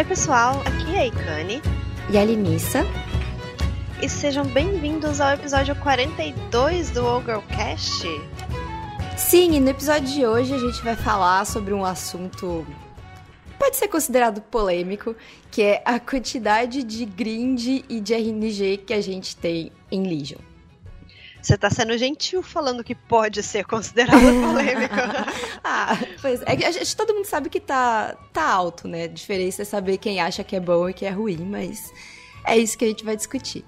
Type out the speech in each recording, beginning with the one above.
Oi, pessoal, aqui é a Icane. E a Linissa. E sejam bem-vindos ao episódio 42 do Ogrecast. Sim, e no episódio de hoje a gente vai falar sobre um assunto pode ser considerado polêmico, que é a quantidade de grind e de RNG que a gente tem em Legion. Você tá sendo gentil falando que pode ser considerado polêmico. ah, pois é, a gente, todo mundo sabe que tá, tá alto, né? A diferença é saber quem acha que é bom e que é ruim, mas é isso que a gente vai discutir.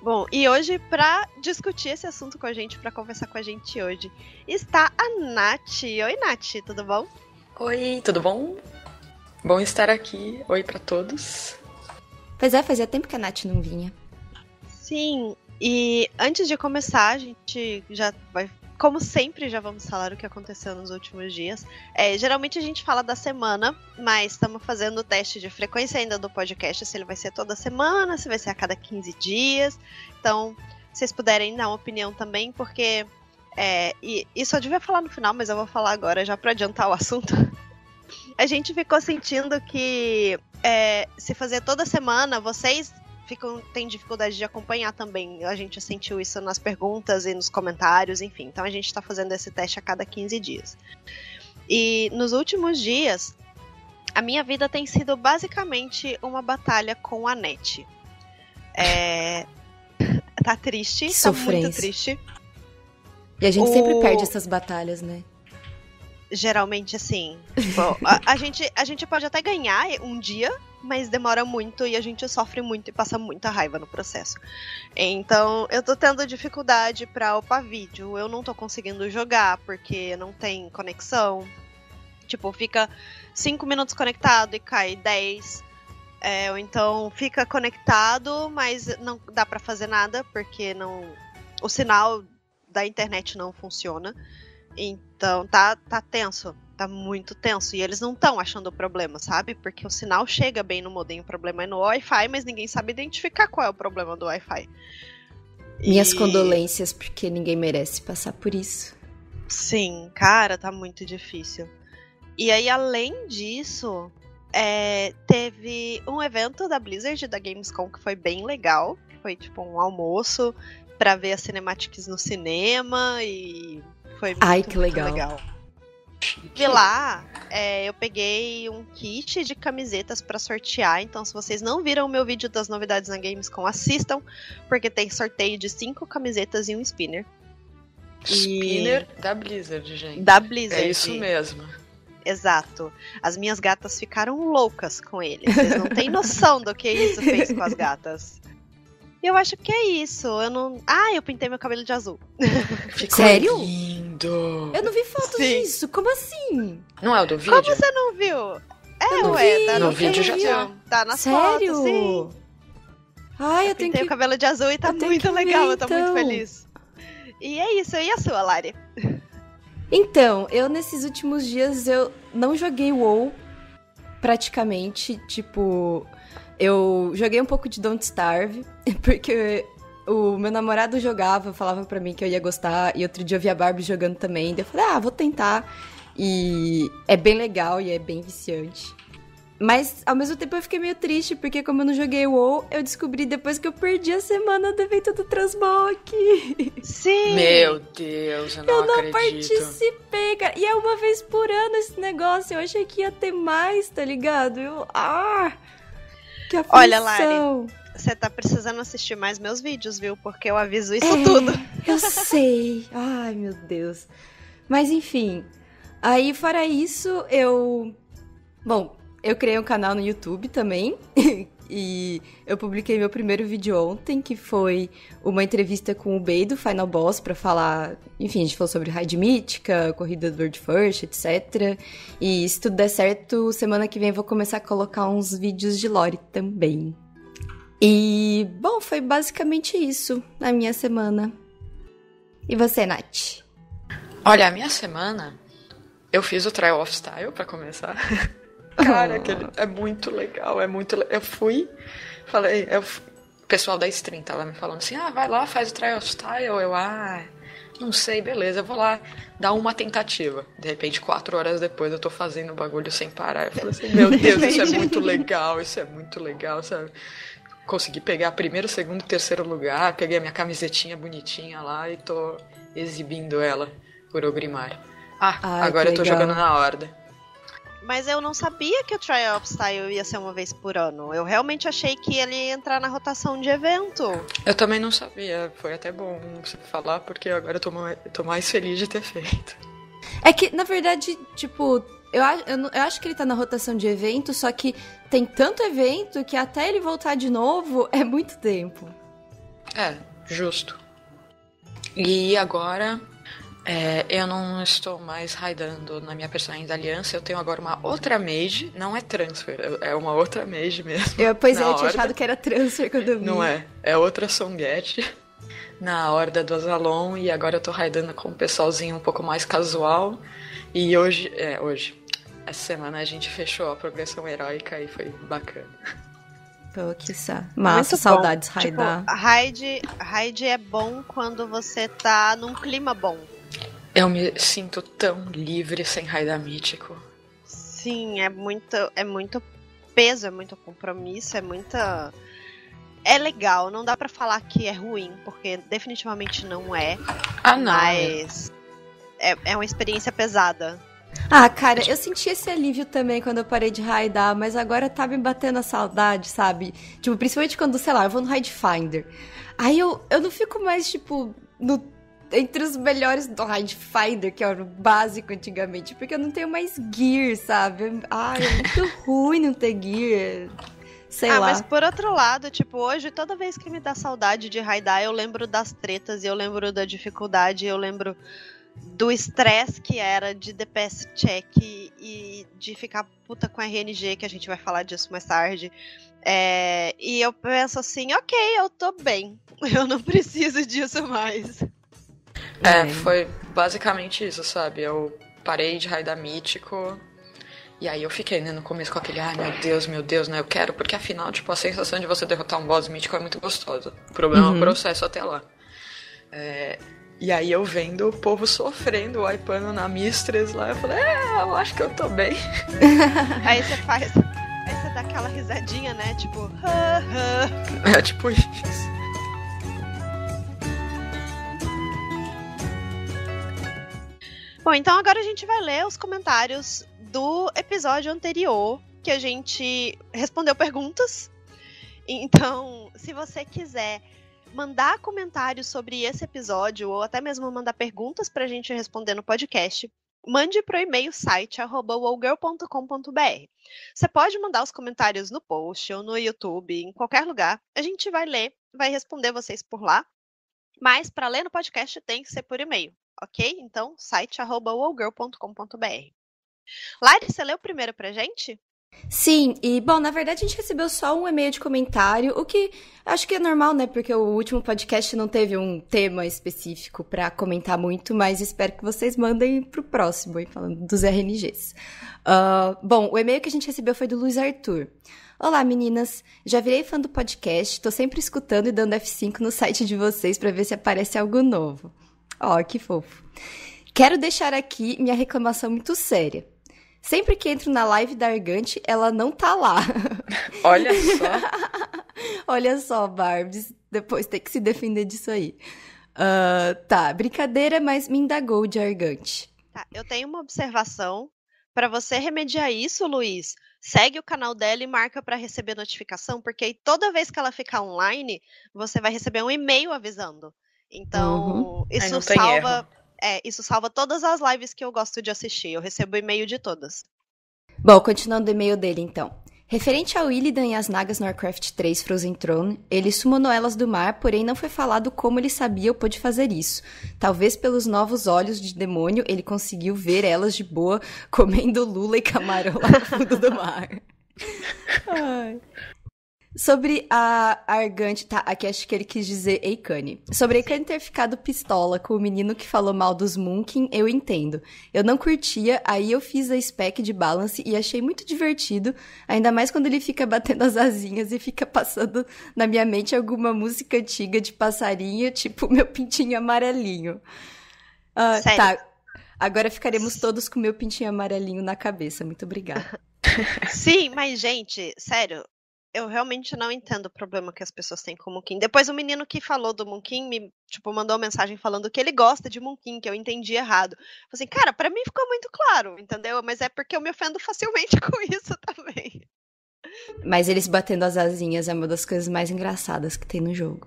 Bom, e hoje, para discutir esse assunto com a gente, para conversar com a gente hoje, está a Nath. Oi, Nath, tudo bom? Oi, tudo bom? Bom estar aqui. Oi para todos. Pois é, fazia tempo que a Nath não vinha. Sim, e antes de começar, a gente já vai. Como sempre, já vamos falar o que aconteceu nos últimos dias. É, geralmente a gente fala da semana, mas estamos fazendo o teste de frequência ainda do podcast, se ele vai ser toda semana, se vai ser a cada 15 dias. Então, se vocês puderem dar uma opinião também, porque. É, e isso eu devia falar no final, mas eu vou falar agora já para adiantar o assunto. a gente ficou sentindo que é, se fazer toda semana, vocês ficam, têm dificuldade de acompanhar também. A gente sentiu isso nas perguntas e nos comentários, enfim. Então a gente está fazendo esse teste a cada 15 dias. E nos últimos dias, a minha vida tem sido basicamente uma batalha com a net. É... Tá triste, sofrendo tá muito triste. E a gente o... sempre perde essas batalhas, né? Geralmente, assim. Bom, a, a, gente, a gente pode até ganhar um dia, mas demora muito e a gente sofre muito e passa muita raiva no processo. Então, eu tô tendo dificuldade para upar vídeo. Eu não tô conseguindo jogar porque não tem conexão. Tipo, fica 5 minutos conectado e cai 10. É, ou então fica conectado, mas não dá para fazer nada porque não o sinal da internet não funciona. Então, tá tá tenso tá muito tenso. E eles não estão achando o problema, sabe? Porque o sinal chega bem no modem, o problema é no Wi-Fi, mas ninguém sabe identificar qual é o problema do Wi-Fi. Minhas e... condolências, porque ninguém merece passar por isso. Sim, cara, tá muito difícil. E aí, além disso, é, teve um evento da Blizzard, da Gamescom, que foi bem legal. Foi tipo um almoço para ver as cinematics no cinema e foi muito, Ai, que legal. legal. De lá, é, eu peguei um kit de camisetas para sortear. Então, se vocês não viram o meu vídeo das novidades na Gamescom, assistam, porque tem sorteio de cinco camisetas e um spinner. Spinner e... da Blizzard, gente. Da Blizzard. É isso mesmo. Exato. As minhas gatas ficaram loucas com ele. Vocês não têm noção do que isso fez com as gatas. Eu acho que é isso. Eu não. Ah, eu pintei meu cabelo de azul. Sério? Eu não vi foto Sim. disso. Como assim? Não é o do vídeo? Como você não viu? É, não ué, vi, tá no, no vídeo já tá. Tá nas Sério? fotos, sim. Ai, eu, eu tenho que... o cabelo de azul e tá eu muito legal, ver, eu tô muito então. feliz. E é isso, e a sua, Lari? Então, eu nesses últimos dias eu não joguei WoW praticamente, tipo, eu joguei um pouco de Don't Starve, porque o meu namorado jogava, falava para mim que eu ia gostar, e outro dia eu vi a Barbie jogando também. Daí eu falei, ah, vou tentar. E é bem legal e é bem viciante. Mas ao mesmo tempo eu fiquei meio triste, porque como eu não joguei o WoW, eu descobri depois que eu perdi a semana do evento do Transmoque. Sim! Meu Deus, eu não Eu não acredito. participei, cara. E é uma vez por ano esse negócio. Eu achei que ia ter mais, tá ligado? Eu. Ah! Que aflição. Olha, Lari, você tá precisando assistir mais meus vídeos, viu? Porque eu aviso isso é, tudo. Eu sei. Ai, meu Deus. Mas enfim. Aí, fora isso, eu. Bom, eu criei um canal no YouTube também. e eu publiquei meu primeiro vídeo ontem, que foi uma entrevista com o Bey do Final Boss para falar, enfim, a gente falou sobre Raid Mítica, corrida do World First, etc. E se tudo der certo, semana que vem eu vou começar a colocar uns vídeos de lore também. E, bom, foi basicamente isso na minha semana. E você, Nath? Olha, a minha semana, eu fiz o Trial of Style para começar. Cara, oh. aquele, é muito legal, é muito le... Eu fui, falei, eu, o pessoal da Stream tava tá me falando assim, ah, vai lá, faz o Trial of Style. Eu, ah, não sei, beleza, eu vou lá dar uma tentativa. De repente, quatro horas depois, eu tô fazendo o bagulho sem parar. Eu falei assim, meu Deus, isso é muito legal, isso é muito legal, sabe? consegui pegar primeiro, segundo, terceiro lugar, peguei a minha camisetinha bonitinha lá e tô exibindo ela por Ogrimar. Ah, agora eu tô legal. jogando na Horda. Mas eu não sabia que o Trial of Style ia ser uma vez por ano. Eu realmente achei que ele ia entrar na rotação de evento. Eu também não sabia. Foi até bom você falar, porque agora eu tô mais, tô mais feliz de ter feito. É que, na verdade, tipo, eu, eu, eu acho que ele tá na rotação de evento, só que tem tanto evento que até ele voltar de novo é muito tempo. É, justo. E agora é, eu não estou mais raidando na minha personagem da Aliança, eu tenho agora uma outra mage, não é transfer, é, é uma outra mage mesmo. Eu, pois é, eu tinha achado que era transfer quando eu vi. Não é, é outra Songette na Horda do Azalon e agora eu tô raidando com um pessoalzinho um pouco mais casual. E hoje, é, hoje, essa semana né? a gente fechou a progressão heróica e foi bacana. Pô, que sa... Massa, Muito saudades, Raida Raidar. Tipo, Raid, Raid é bom quando você tá num clima bom. Eu me sinto tão livre sem Raidar mítico. Sim, é muito, é muito peso, é muito compromisso, é muita. É legal, não dá para falar que é ruim, porque definitivamente não é. Ah, não. Né? Mas é, é uma experiência pesada. Ah, cara, eu senti esse alívio também quando eu parei de raidar, mas agora tá me batendo a saudade, sabe? Tipo, principalmente quando, sei lá, eu vou no Raid Finder. Aí eu, eu não fico mais, tipo, no, entre os melhores do Raid Finder, que era é o básico antigamente, porque eu não tenho mais gear, sabe? Ai, é muito ruim não ter gear. Sei ah, lá. mas por outro lado, tipo, hoje, toda vez que me dá saudade de raidar, eu lembro das tretas, eu lembro da dificuldade, eu lembro do estresse que era de DPS check e de ficar puta com RNG, que a gente vai falar disso mais tarde. É, e eu penso assim, ok, eu tô bem. Eu não preciso disso mais. É, foi basicamente isso, sabe? Eu parei de raidar mítico. E aí eu fiquei, né, no começo com aquele, ai meu Deus, meu Deus, né, eu quero, porque afinal, tipo, a sensação de você derrotar um boss mítico é muito gostosa. O problema uhum. é o uhum. processo até lá. É, e aí eu vendo o povo sofrendo, o na Mistress lá, eu falei, é, eu acho que eu tô bem. aí você faz. Aí você dá aquela risadinha, né? Tipo, hã, hã. É tipo isso. Bom, então agora a gente vai ler os comentários do episódio anterior, que a gente respondeu perguntas. Então, se você quiser mandar comentários sobre esse episódio ou até mesmo mandar perguntas para a gente responder no podcast, mande para o e-mail site wowgirl.com.br. Você pode mandar os comentários no post ou no YouTube, em qualquer lugar. A gente vai ler, vai responder vocês por lá. Mas para ler no podcast tem que ser por e-mail, ok? Então, site wowgirl.com.br. Lari, você leu primeiro a gente? Sim, e bom, na verdade a gente recebeu só um e-mail de comentário, o que acho que é normal, né? Porque o último podcast não teve um tema específico para comentar muito, mas espero que vocês mandem pro próximo, hein, falando dos RNGs. Uh, ah, bom, o e-mail que a gente recebeu foi do Luiz Arthur. Olá, meninas! Já virei fã do podcast, tô sempre escutando e dando F5 no site de vocês para ver se aparece algo novo. Ó, oh, que fofo. Quero deixar aqui minha reclamação muito séria. Sempre que entro na live da Argante, ela não tá lá. Olha só. Olha só, Barbs. Depois tem que se defender disso aí. Uh, tá, brincadeira, mas me indagou de Argante. Tá, eu tenho uma observação. Para você remediar isso, Luiz, segue o canal dela e marca para receber notificação, porque aí toda vez que ela ficar online, você vai receber um e-mail avisando. Então, uhum. isso salva é, isso salva todas as lives que eu gosto de assistir. Eu recebo e-mail de todas. Bom, continuando o e-mail dele então. Referente a Illidan e as nagas no Warcraft 3 Frozen Throne, ele sumonou elas do mar, porém não foi falado como ele sabia ou pôde fazer isso. Talvez pelos novos olhos de demônio ele conseguiu ver elas de boa comendo lula e camarão lá no fundo do mar. Ai. Sobre a Argante. Tá, aqui acho que ele quis dizer Eikane. Sobre Eikane ter ficado pistola com o menino que falou mal dos Munkin, eu entendo. Eu não curtia, aí eu fiz a spec de balance e achei muito divertido, ainda mais quando ele fica batendo as asinhas e fica passando na minha mente alguma música antiga de passarinho, tipo meu pintinho amarelinho. Uh, Sério? Tá. Agora ficaremos todos com meu pintinho amarelinho na cabeça. Muito obrigada. Sim, mas gente, sério, eu realmente não entendo o problema que as pessoas têm com o Munkin. Depois o menino que falou do Munkin me, tipo, mandou uma mensagem falando que ele gosta de Munkin, que eu entendi errado. falei assim, cara, para mim ficou muito claro, entendeu? Mas é porque eu me ofendo facilmente com isso também. Mas eles batendo as asinhas é uma das coisas mais engraçadas que tem no jogo.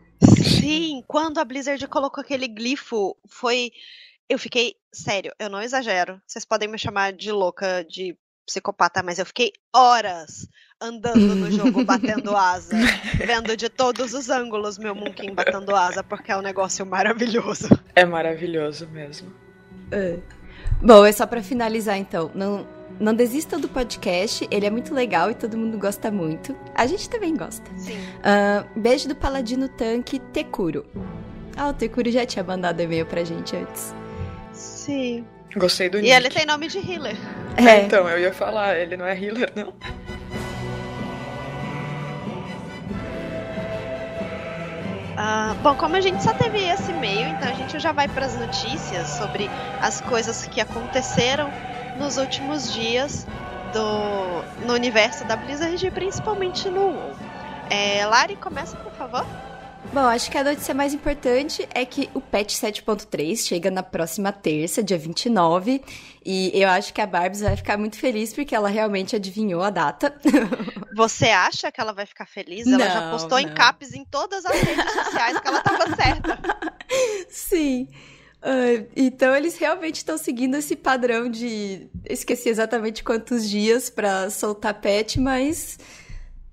Sim, quando a Blizzard colocou aquele glifo, foi eu fiquei, sério, eu não exagero. Vocês podem me chamar de louca, de psicopata, mas eu fiquei horas andando no jogo batendo asa, vendo de todos os ângulos meu Munkin batendo asa, porque é um negócio maravilhoso. É maravilhoso mesmo. É. Bom, é só para finalizar então. Não, não desista do podcast, ele é muito legal e todo mundo gosta muito. A gente também gosta. Sim. Uh, beijo do Paladino Tanque tecuro Ah, o Tecuro já tinha mandado e-mail pra gente antes. Sim. Gostei do E Nick. ele tem nome de healer. É. é. Então, eu ia falar, ele não é healer, não. Ah, bom, como a gente só teve esse e-mail, então a gente já vai para as notícias sobre as coisas que aconteceram nos últimos dias do, no universo da Blizzard, principalmente no É, Lari, começa, por favor. Bom, acho que a notícia mais importante é que o patch 7.3 chega na próxima terça, dia 29, e eu acho que a Barbs vai ficar muito feliz porque ela realmente adivinhou a data. Você acha que ela vai ficar feliz? Ela não, já postou não. em caps em todas as redes sociais que ela estava certa. Sim. Uh, então eles realmente estão seguindo esse padrão de esqueci exatamente quantos dias para soltar patch, mas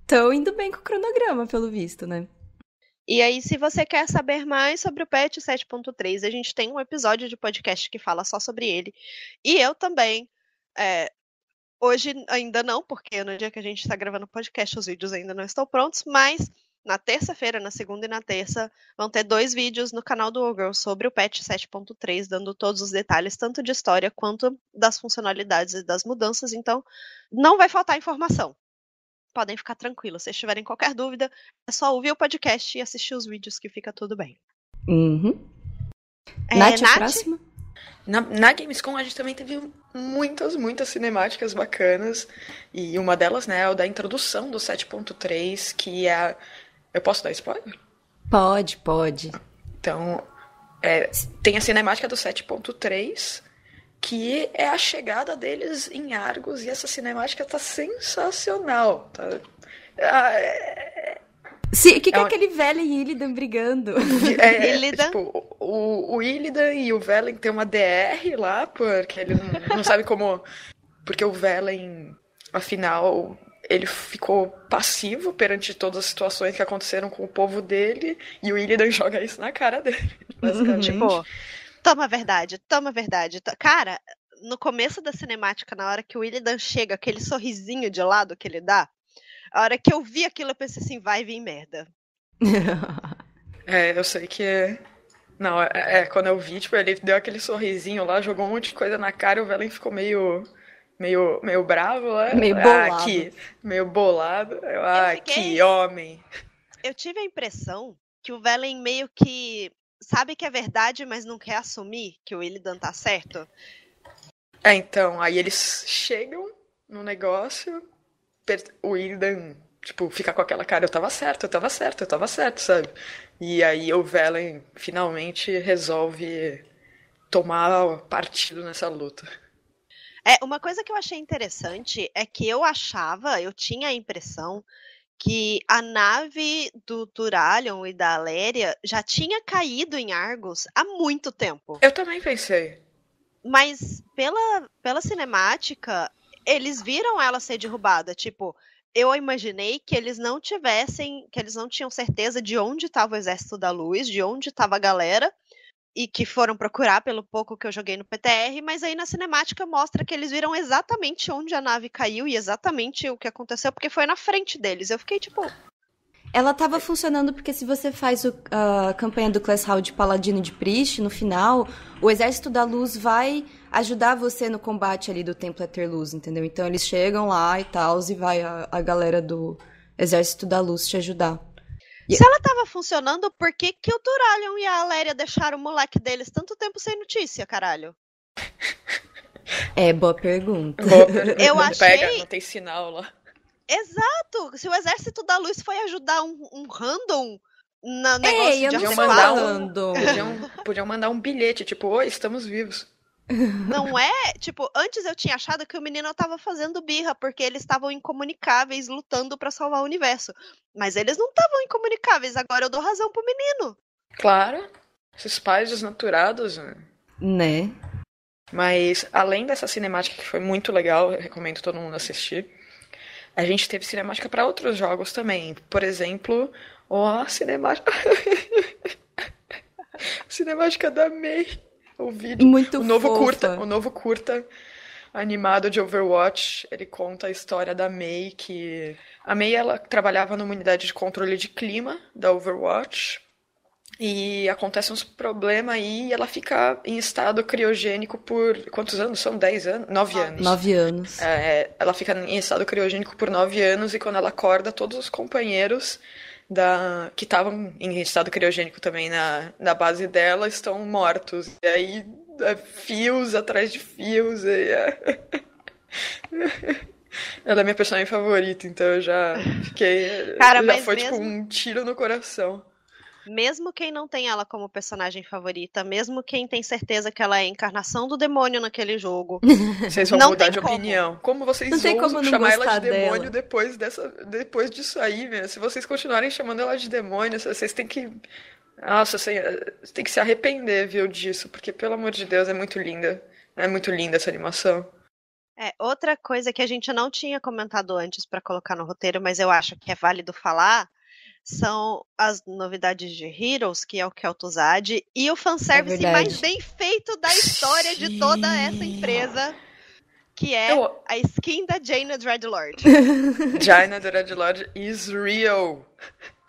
estão indo bem com o cronograma, pelo visto, né? E aí, se você quer saber mais sobre o Patch 7.3, a gente tem um episódio de podcast que fala só sobre ele. E eu também. É, hoje ainda não, porque no dia que a gente está gravando o podcast, os vídeos ainda não estão prontos, mas na terça-feira, na segunda e na terça, vão ter dois vídeos no canal do Google sobre o patch 7.3, dando todos os detalhes, tanto de história quanto das funcionalidades e das mudanças. Então, não vai faltar informação podem ficar tranquilos. Se tiverem qualquer dúvida, é só ouvir o podcast e assistir os vídeos que fica tudo bem. Uhum. É, Nath, Nath? próxima? Na, na, Gamescom a gente também teve muitas, muitas cinemáticas bacanas. E uma delas, né, é o da introdução do 7.3, que é. A... Eu posso dar spoiler? Pode, pode. Então, é, tem a cinemática do 7.3, que é a chegada deles em Argos e essa cinemática tá sensacional. Tá? Ah, é... Sim, o que, que é, é aquele Velen e Illidan brigando? É, é, Illidan? Tipo, o, o Illidan e o Velen tem uma DR lá, porque ele não, não sabe como. Porque o Velen, afinal, ele ficou passivo perante todas as situações que aconteceram com o povo dele, e o Illidan joga isso na cara dele, basicamente. Uhum. Tipo, Toma a verdade, toma a verdade. To... Cara, no começo da cinemática, na hora que o Willidan chega, aquele sorrisinho de lado que ele dá, a hora que eu vi aquilo, eu pensei assim, vai vir merda. é, eu sei que Não, é, é, é, quando eu vi, tipo, ele deu aquele sorrisinho lá, jogou um monte de coisa na cara e o Velen ficou meio. Meio, meio bravo, né? Meio ah, bolado. Ah, que, meio bolado. ah, fiquei... que homem. Eu tive a impressão que o Velen meio que sabe que é verdade, mas não quer assumir que o Illidan tá certo. É, então, aí eles chegam no negócio, o Illidan, tipo, fica com aquela cara, eu tava certo, eu tava certo, eu tava certo, sabe? E aí o Velen finalmente resolve tomar partido nessa luta. É, uma coisa que eu achei interessante é que eu achava, eu tinha a impressão que a nave do Duralion e da Aléria já tinha caído em Argos há muito tempo. Eu também pensei. Mas pela, pela cinemática, eles viram ela ser derrubada. Tipo, eu imaginei que eles não tivessem, que eles não tinham certeza de onde estava o Exército da Luz, de onde estava a galera e que foram procurar pelo pouco que eu joguei no PTR, mas aí na cinemática mostra que eles viram exatamente onde a nave caiu e exatamente o que aconteceu, porque foi na frente deles. Eu fiquei tipo. Ela tava funcionando porque se você faz o, a campanha do Class Hall de Paladino de Priest, no final, o Exército da Luz vai ajudar você no combate ali do Templo Luz, entendeu? Então eles chegam lá e tal, e vai a, a galera do Exército da Luz te ajudar. Se ela tava funcionando, por que, que o Duralion e a Aléria deixaram o moleque deles tanto tempo sem notícia, caralho? É, boa pergunta. Boa pergunta. Eu não achei... Pega, não tem sinal lá. Exato! Se o Exército da Luz foi ajudar um, um random na é, negócio Ei, de podiam mandar, um, podiam, podiam mandar um bilhete, tipo, oi, estamos vivos. Não é? Tipo, antes eu tinha achado que o menino tava fazendo birra, porque eles estavam incomunicáveis lutando para salvar o universo. Mas eles não estavam incomunicáveis, agora eu dou razão pro menino. Claro. Esses pais desnaturados, né? Né? Mas além dessa cinemática que foi muito legal, eu recomendo todo mundo assistir. A gente teve cinemática para outros jogos também. Por exemplo, ó, a cinemática. cinemática da May o vídeo. Muito o novo fofa. curta, o novo curta animado de Overwatch. Ele conta a história da May, que a May ela trabalhava numa unidade de controle de clima da Overwatch. E acontece uns problemas aí e ela fica em estado criogênico por. Quantos anos? São 10 anos? 9 anos. 9 é, anos. É, ela fica em estado criogênico por 9 anos e quando ela acorda, todos os companheiros da, que estavam em estado criogênico também na, na base dela estão mortos. E aí, é fios atrás de fios. É... Ela é minha personagem favorita, então eu já fiquei. Cara, já foi tipo, mesmo... tipo um tiro no coração mesmo quem não tem ela como personagem favorita, mesmo quem tem certeza que ela é a encarnação do demônio naquele jogo. Vocês vão não mudar de como. opinião. Como vocês vão chamar ela de demônio dela. depois dessa depois disso aí, né? Se vocês continuarem chamando ela de demônio, vocês têm que nossa, você tem que se arrepender, viu, disso, porque pelo amor de Deus, é muito linda. É muito linda essa animação. É, outra coisa que a gente não tinha comentado antes para colocar no roteiro, mas eu acho que é válido falar, são as novidades de Heroes, que é o Kel'Thuzad, e o é fanservice é mais bem feito da história Sim. de toda essa empresa, que é Eu... a skin da Jaina Dreadlord. Jaina Dreadlord is real.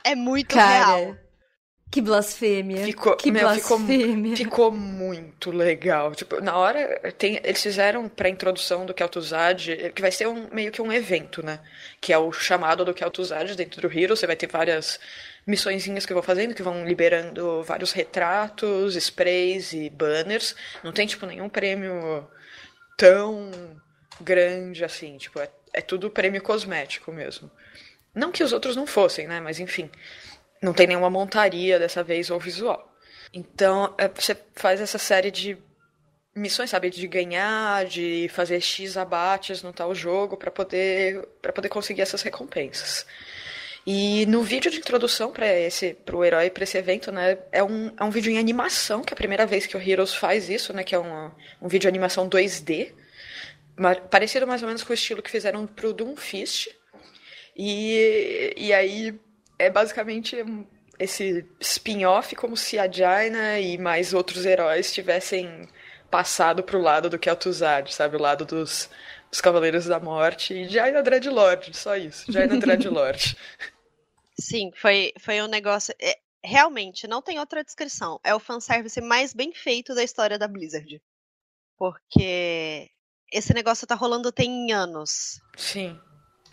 É muito Cara, real. Que blasfêmia. Ficou, que meu, blasfêmia. Ficou, ficou, muito legal. Tipo, na hora, tem, eles fizeram pra introdução do Keltuzad, eh, que vai ser um, meio que um evento, né? Que é o chamado do Keltuzad dentro do Hero. Você vai ter várias missõezinhas que vão fazendo, que vão liberando vários retratos, sprays e banners. Não tem, tipo, nenhum prêmio tão grande assim. Tipo, é, é tudo prêmio cosmético mesmo. Não que os outros não fossem, né? Mas enfim. Não tem nenhuma montaria dessa vez ou visual. Então, é, você faz essa série de missões, sabe, de ganhar, de fazer X abates no tal jogo para poder para poder conseguir essas recompensas. E no vídeo de introdução para esse pro herói para esse evento, né, é um, é um vídeo em animação, que é a primeira vez que o Heroes faz isso, né, que é um, um vídeo de animação 2D, parecido mais ou menos com o estilo que fizeram pro Doom Fist. E, e aí é basicamente esse spin-off como se a Jaina e mais outros heróis tivessem passado pro lado do Kel'Thuzad, sabe? O lado dos, dos Cavaleiros da Morte e Jaina Dreadlord, só isso. Jaina Dreadlord. Sim, foi, foi um negócio... É, realmente, não tem outra descrição. É o fanservice mais bem feito da história da Blizzard. Porque esse negócio tá rolando tem anos. Sim.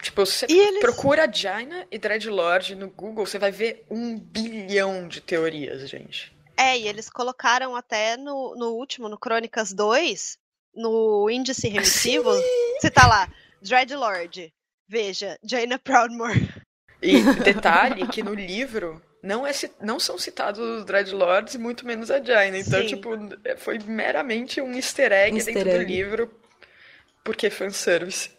Tipo, você eles... procura Jaina e Dreadlord no Google, você vai ver um bilhão de teorias, gente. É, e eles colocaram até no, no último, no Crônicas 2, no índice remissivo, você tá lá, Dreadlord, veja, Jaina Proudmore. E detalhe que no livro não, é, não são citados os Dreadlords e muito menos a Jaina. Então, Sim. tipo, foi meramente um easter egg easter dentro do livro, porque fanservice.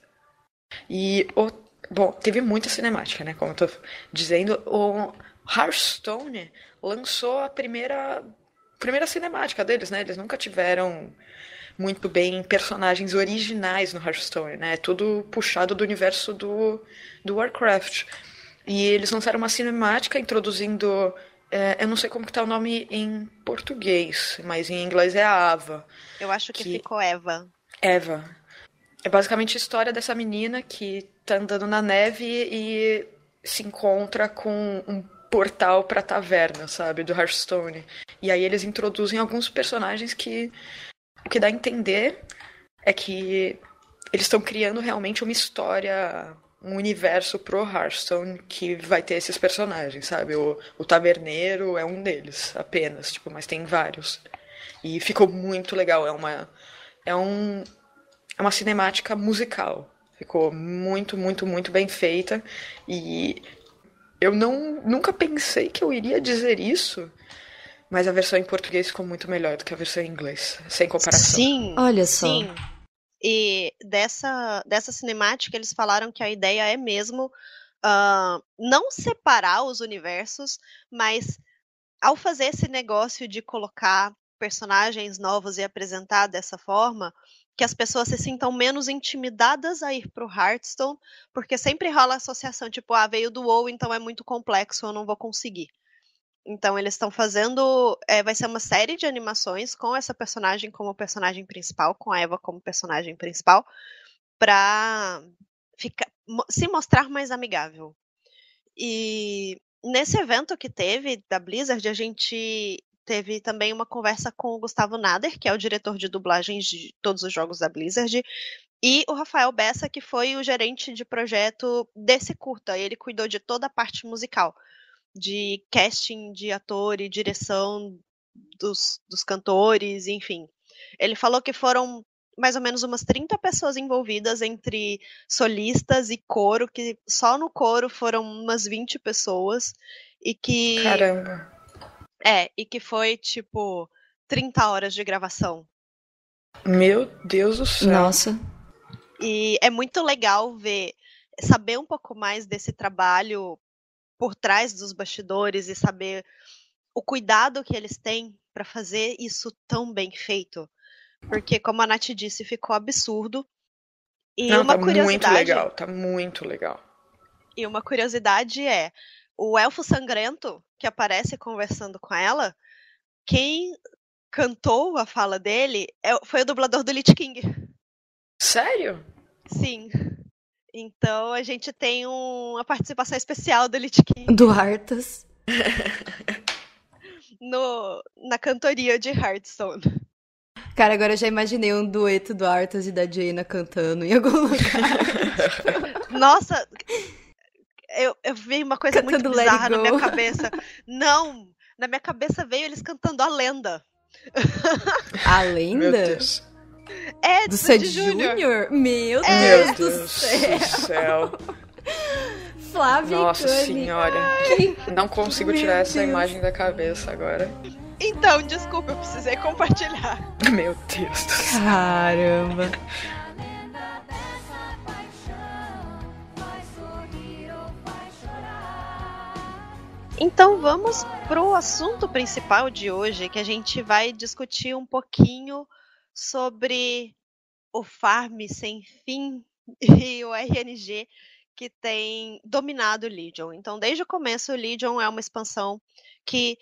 E, o, bom, teve muita cinemática, né? Como eu tô dizendo, o Hearthstone lançou a primeira, primeira cinemática deles, né? Eles nunca tiveram muito bem personagens originais no Hearthstone, né? É tudo puxado do universo do, do Warcraft. E eles lançaram uma cinemática introduzindo. É, eu não sei como que tá o nome em português, mas em inglês é Ava. Eu acho que, que... ficou Eva. Eva. É basicamente a história dessa menina que tá andando na neve e se encontra com um portal pra taverna, sabe? Do Hearthstone. E aí eles introduzem alguns personagens que. O que dá a entender é que eles estão criando realmente uma história, um universo pro Hearthstone que vai ter esses personagens, sabe? O, o taverneiro é um deles apenas, tipo, mas tem vários. E ficou muito legal, é uma. É um, é uma cinemática musical. Ficou muito, muito, muito bem feita. E eu não, nunca pensei que eu iria dizer isso, mas a versão em português ficou muito melhor do que a versão em inglês, sem comparação. Sim, olha só. Sim. E dessa, dessa cinemática, eles falaram que a ideia é mesmo uh, não separar os universos, mas ao fazer esse negócio de colocar personagens novos e apresentar dessa forma, que as pessoas se sintam menos intimidadas a ir para o Hearthstone, porque sempre rola associação, tipo, ah, veio do WoW, então é muito complexo, eu não vou conseguir. Então eles estão fazendo. É, vai ser uma série de animações com essa personagem como personagem principal, com a Eva como personagem principal, para ficar, se mostrar mais amigável. E nesse evento que teve da Blizzard, a gente teve também uma conversa com o Gustavo Nader, que é o diretor de dublagens de todos os jogos da Blizzard, e o Rafael Bessa, que foi o gerente de projeto desse curta. Ele cuidou de toda a parte musical, de casting de ator e direção dos, dos cantores, enfim. Ele falou que foram mais ou menos umas 30 pessoas envolvidas entre solistas e coro, que só no coro foram umas 20 pessoas e que Caramba. É, e que foi tipo 30 horas de gravação. Meu Deus do céu. Nossa. E é muito legal ver, saber um pouco mais desse trabalho por trás dos bastidores e saber o cuidado que eles têm para fazer isso tão bem feito. Porque, como a Nath disse, ficou absurdo. E Não, uma tá curiosidade. Muito legal, tá muito legal. E uma curiosidade é: o elfo sangrento que aparece conversando com ela, quem cantou a fala dele é, foi o dublador do Lich King. Sério? Sim. Então a gente tem um, uma participação especial do Lich King. Do Arthas. no, na cantoria de Hearthstone. Cara, agora eu já imaginei um dueto do Arthas e da Jaina cantando em algum lugar. Nossa, eu, eu vi uma coisa cantando muito bizarra na minha cabeça. Não, na minha cabeça veio eles cantando a lenda. A lenda? É, do, do Sandy Júnior? Meu, Deus é. Meu Deus do céu. Flávio Nossa Cunha. senhora. Ai. Não consigo Meu tirar Deus. essa imagem da cabeça agora. Então, desculpa, eu precisei compartilhar. Meu Deus do céu. Caramba. Então vamos pro assunto principal de hoje, que a gente vai discutir um pouquinho sobre o farm sem fim e o RNG que tem dominado o Legion. Então, desde o começo, o Legion é uma expansão que,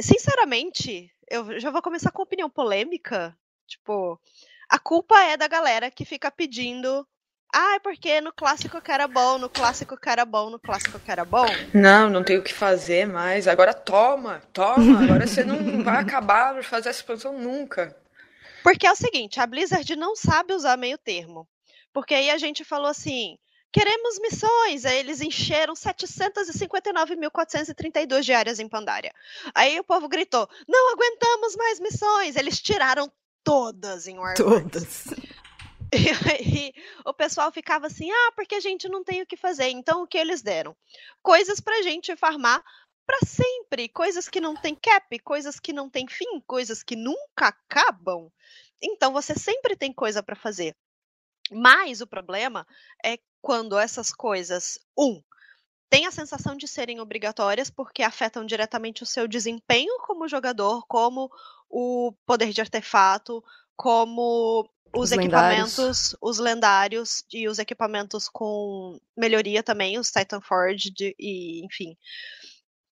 sinceramente, eu já vou começar com opinião polêmica. Tipo, a culpa é da galera que fica pedindo ah, é porque no clássico que era bom, no clássico que era bom, no clássico que era bom. Não, não tem o que fazer mais. Agora toma, toma. Agora você não vai acabar de fazer essa expansão nunca. Porque é o seguinte, a Blizzard não sabe usar meio termo. Porque aí a gente falou assim, queremos missões. Aí eles encheram 759.432 diárias em Pandaria. Aí o povo gritou, não aguentamos mais missões. Eles tiraram todas em Warcraft. Todas. E aí o pessoal ficava assim: ah, porque a gente não tem o que fazer. Então, o que eles deram? Coisas para gente farmar para sempre, coisas que não tem cap, coisas que não tem fim, coisas que nunca acabam. Então, você sempre tem coisa para fazer. Mas o problema é quando essas coisas, um, tem a sensação de serem obrigatórias porque afetam diretamente o seu desempenho como jogador, como o poder de artefato, como os, os equipamentos, lendários. os lendários e os equipamentos com melhoria também, os Titan Forge e enfim.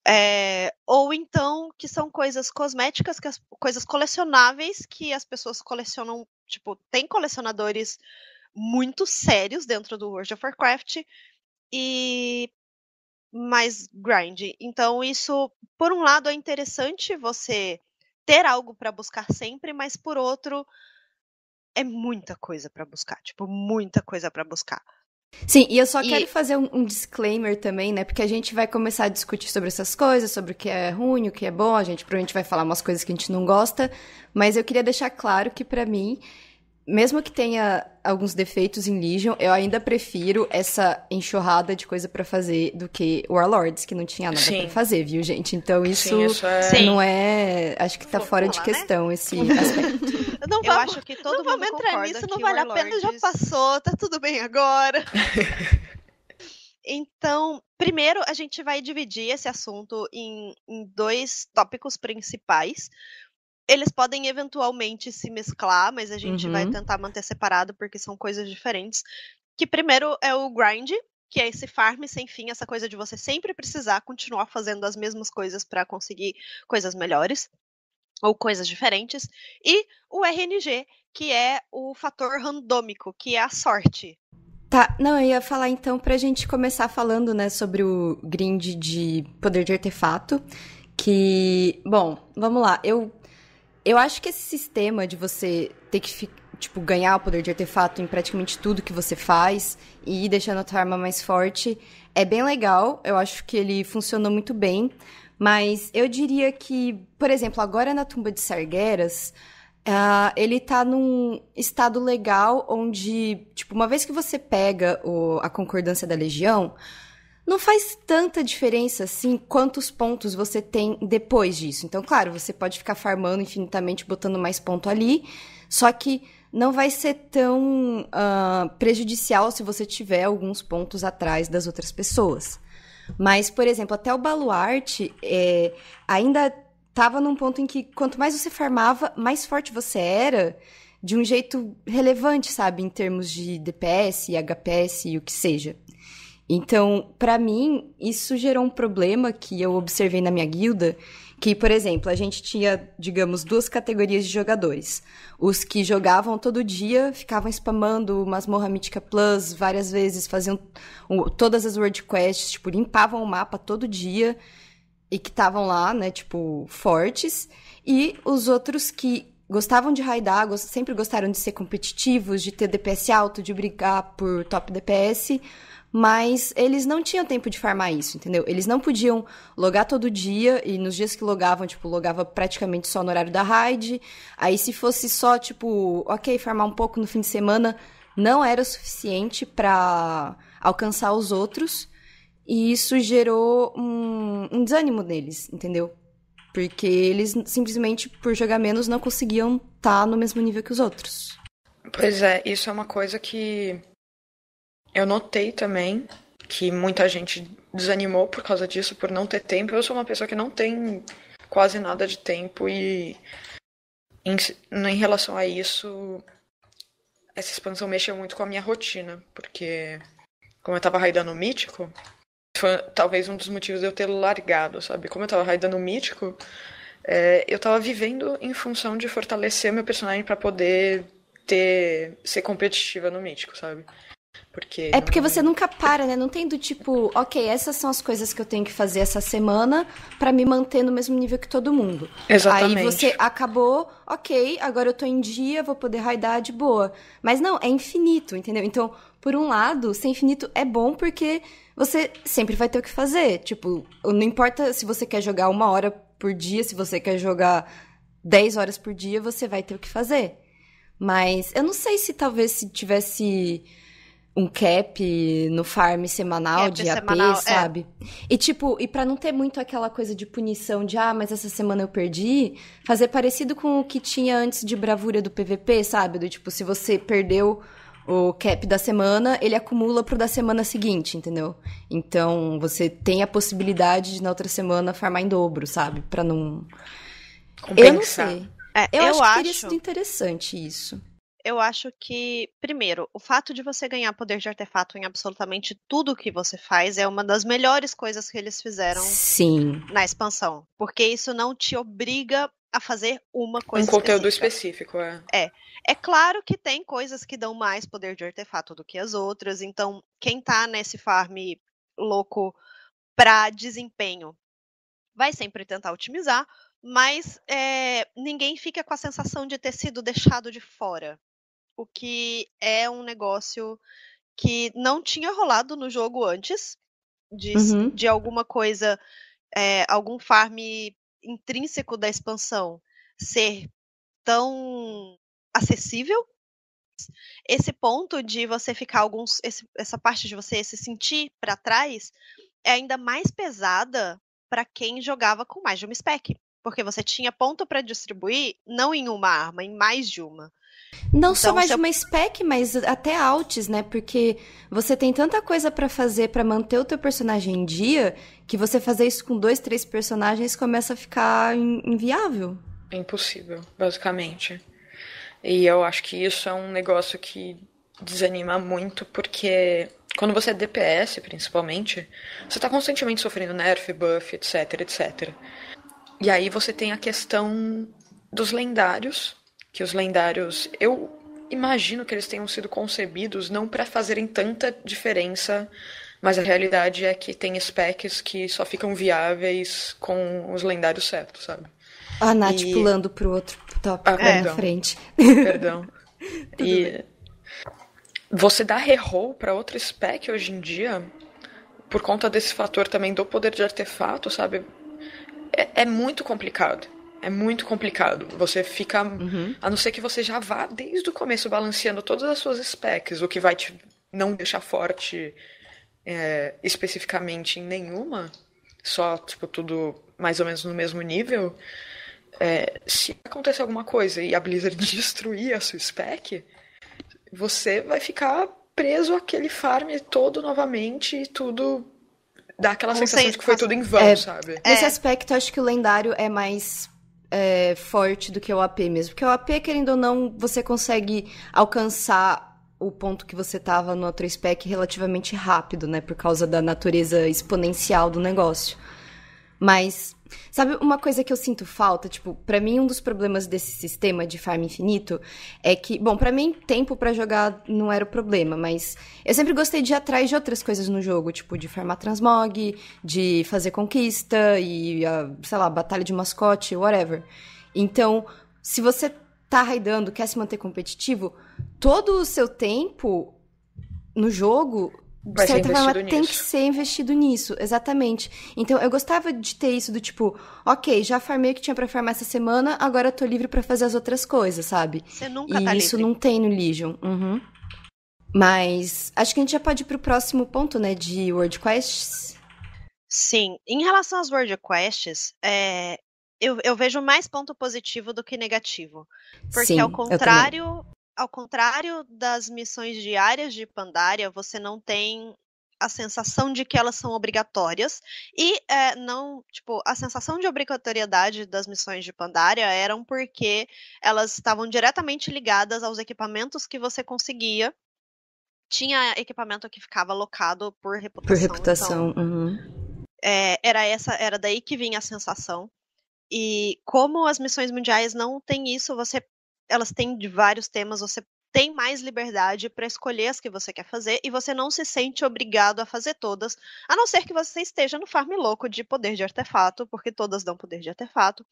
É, ou então que são coisas cosméticas, que as, coisas colecionáveis que as pessoas colecionam, tipo, tem colecionadores muito sérios dentro do World of Warcraft e mais grind. Então isso, por um lado, é interessante você ter algo para buscar sempre, mas por outro, é muita coisa para buscar, tipo, muita coisa para buscar. Sim, e eu só e... quero fazer um, um, disclaimer também, né? Porque a gente vai começar a discutir sobre essas coisas, sobre o que é ruim, o que é bom. A gente provavelmente vai falar umas coisas que a gente não gosta, mas eu queria deixar claro que para mim mesmo que tenha alguns defeitos em Legion, eu ainda prefiro essa enxurrada de coisa para fazer do que Warlords, que não tinha nada para fazer, viu, gente? Então isso, Sim, isso é... não é, acho que tá Vou fora falar, de né? questão né? esse aspecto. Não vamos, eu acho que todo não mundo vamos entrar nisso, não vale Warlords... a pena, já passou, tá tudo bem agora. Então, primeiro a gente vai dividir esse assunto em, em, dois tópicos principais. Eles podem eventualmente se mesclar, mas a gente uhum. vai tentar manter separado porque são coisas diferentes. Que primeiro é o grind, que é esse farm sem fim, essa coisa de você sempre precisar continuar fazendo as mesmas coisas para conseguir coisas melhores ou coisas diferentes, e o RNG, que é o fator randômico, que é a sorte. Tá, não, eu ia falar então pra gente começar falando, né, sobre o grind de poder de artefato, que, bom, vamos lá, eu eu acho que esse sistema de você ter que tipo ganhar o poder de artefato em praticamente tudo que você faz e ir deixando a tua arma mais forte é bem legal. Eu acho que ele funcionou muito bem, mas eu diria que, por exemplo, agora na tumba de Sargueras, Uh, ah, ele tá num estado legal onde, tipo, uma vez que você pega o, a concordância da legião, não faz tanta diferença assim quantos pontos você tem depois disso. Então, claro, você pode ficar farmando infinitamente, botando mais ponto ali, só que não vai ser tão uh, prejudicial se você tiver alguns pontos atrás das outras pessoas. Mas, por exemplo, até o baluarte é, ainda estava num ponto em que quanto mais você farmava, mais forte você era, de um jeito relevante, sabe, em termos de DPS, HPS e o que seja. Então, para mim, isso gerou um problema que eu observei na minha guilda, que, por exemplo, a gente tinha, digamos, duas categorias de jogadores. Os que jogavam todo dia, ficavam spamando Masmorra Mítica Plus várias vezes, faziam todas as world quests, tipo, limpavam o mapa todo dia e que estavam lá, né, tipo, fortes. E os outros que gostavam de raidar, sempre gostaram de ser competitivos, de ter DPS alto, de brigar por top DPS, mas eles não tinham tempo de farmar isso, entendeu? Eles não podiam logar todo dia, e nos dias que logavam, tipo, logava praticamente só no horário da raid. Aí se fosse só, tipo, ok, farmar um pouco no fim de semana, não era o suficiente para alcançar os outros. E isso gerou um, um desânimo neles, entendeu? Porque eles simplesmente, por jogar menos, não conseguiam estar tá no mesmo nível que os outros. Pois é, isso é uma coisa que eu notei também que muita gente desanimou por causa disso, por não ter tempo. Eu sou uma pessoa que não tem quase nada de tempo e em, em relação a isso, essa expansão mexeu muito com a minha rotina, porque como eu tava raidando o mítico, foi talvez um dos motivos de eu ter largado, sabe? Como eu tava raidando o mítico, é, eu tava vivendo em função de fortalecer meu personagem para poder ter ser competitiva no mítico, sabe? Porque é porque você é. nunca para, né? Não tem do tipo, ok, essas são as coisas que eu tenho que fazer essa semana para me manter no mesmo nível que todo mundo. Exatamente. Aí você acabou, ok, agora eu tô em dia, vou poder raidar de boa. Mas não, é infinito, entendeu? Então, por um lado, ser infinito é bom porque você sempre vai ter o que fazer. Tipo, não importa se você quer jogar uma hora por dia, se você quer jogar 10 horas por dia, você vai ter o que fazer. Mas eu não sei se talvez se tivesse um cap no farm semanal cap de AP, semanal, é. sabe? É. E tipo, e para não ter muito aquela coisa de punição de ah, mas essa semana eu perdi, fazer parecido com o que tinha antes de bravura do PVP, sabe? Do tipo, se você perdeu o cap da semana, ele acumula pro da semana seguinte, entendeu? Então, você tem a possibilidade de na outra semana farmar em dobro, sabe? Para não compensar. Eu não sei. É, eu, eu acho, acho que sido interessante isso eu acho que, primeiro, o fato de você ganhar poder de artefato em absolutamente tudo que você faz é uma das melhores coisas que eles fizeram Sim. na expansão. Porque isso não te obriga a fazer uma coisa. Um conteúdo específico, é. É. É claro que tem coisas que dão mais poder de artefato do que as outras. Então, quem tá nesse farm louco pra desempenho vai sempre tentar otimizar, mas é, ninguém fica com a sensação de ter sido deixado de fora o que é um negócio que não tinha rolado no jogo antes, de, uhum. de alguma coisa, é, algum farm intrínseco da expansão ser tão acessível. Esse ponto de você ficar alguns. Esse, essa parte de você se sentir para trás é ainda mais pesada para quem jogava com mais de uma spec. Porque você tinha ponto para distribuir, não em uma arma, em mais de uma. Não então, só mais eu... uma spec, mas até altes, né? Porque você tem tanta coisa para fazer para manter o teu personagem em dia que você fazer isso com dois, três personagens começa a ficar inviável. É impossível, basicamente. E eu acho que isso é um negócio que desanima muito, porque quando você é DPS, principalmente, você tá constantemente sofrendo nerf, buff, etc, etc. E aí você tem a questão dos lendários, que os lendários. Eu imagino que eles tenham sido concebidos não para fazerem tanta diferença, mas a realidade é que tem specs que só ficam viáveis com os lendários certos, sabe? A Nath e... pulando pro outro top ah, é, frente. Perdão. e bem. você dá reroll para outro spec hoje em dia, por conta desse fator também do poder de artefato, sabe? É, é muito complicado. É muito complicado. Você fica. Uhum. A não ser que você já vá desde o começo balanceando todas as suas specs, o que vai te não deixar forte é, especificamente em nenhuma, só, tipo, tudo mais ou menos no mesmo nível. É, se acontecer alguma coisa e a Blizzard destruir a sua spec, você vai ficar preso àquele farm todo novamente e tudo dá aquela Com sensação de que foi tudo em vão, é, sabe? Nesse é. aspecto, acho que o lendário é mais é, forte do que o AP mesmo. Porque o AP, querendo ou não, você consegue alcançar o ponto que você estava no outro spec relativamente rápido, né? Por causa da natureza exponencial do negócio. Mas Sabe uma coisa que eu sinto falta? Tipo, para mim um dos problemas desse sistema de farm infinito é que, bom, para mim tempo para jogar não era o problema, mas eu sempre gostei de ir atrás de outras coisas no jogo, tipo de farmar transmog, de fazer conquista e, ah, sei lá, batalha de mascote, whatever. Então, se você tá raidando, quer se manter competitivo, todo o seu tempo no jogo certa forma, nisso. tem que ser investido nisso, exatamente. Então, eu gostava de ter isso do tipo, ok, já farmei o que tinha para farmar essa semana, agora eu tô livre para fazer as outras coisas, sabe? Você nunca e tá isso livre. não tem no Legion. Uhum. Mas acho que a gente já pode ir pro próximo ponto, né, de word Quests. Sim, em relação às word Quests, é, eu, eu, vejo mais ponto positivo do que negativo. Porque Sim, ao contrário ao contrário das missões diárias de Pandaria, você não tem a sensação de que elas são obrigatórias e é, não tipo a sensação de obrigatoriedade das missões de Pandaria eram porque elas estavam diretamente ligadas aos equipamentos que você conseguia tinha equipamento que ficava alocado por reputação por reputação então, uhum. é, era essa era daí que vinha a sensação e como as missões mundiais não têm isso, você elas têm de vários temas, você tem mais liberdade para escolher as que você quer fazer e você não se sente obrigado a fazer todas, a não ser que você esteja no farm louco de poder de artefato, porque todas dão poder de artefato,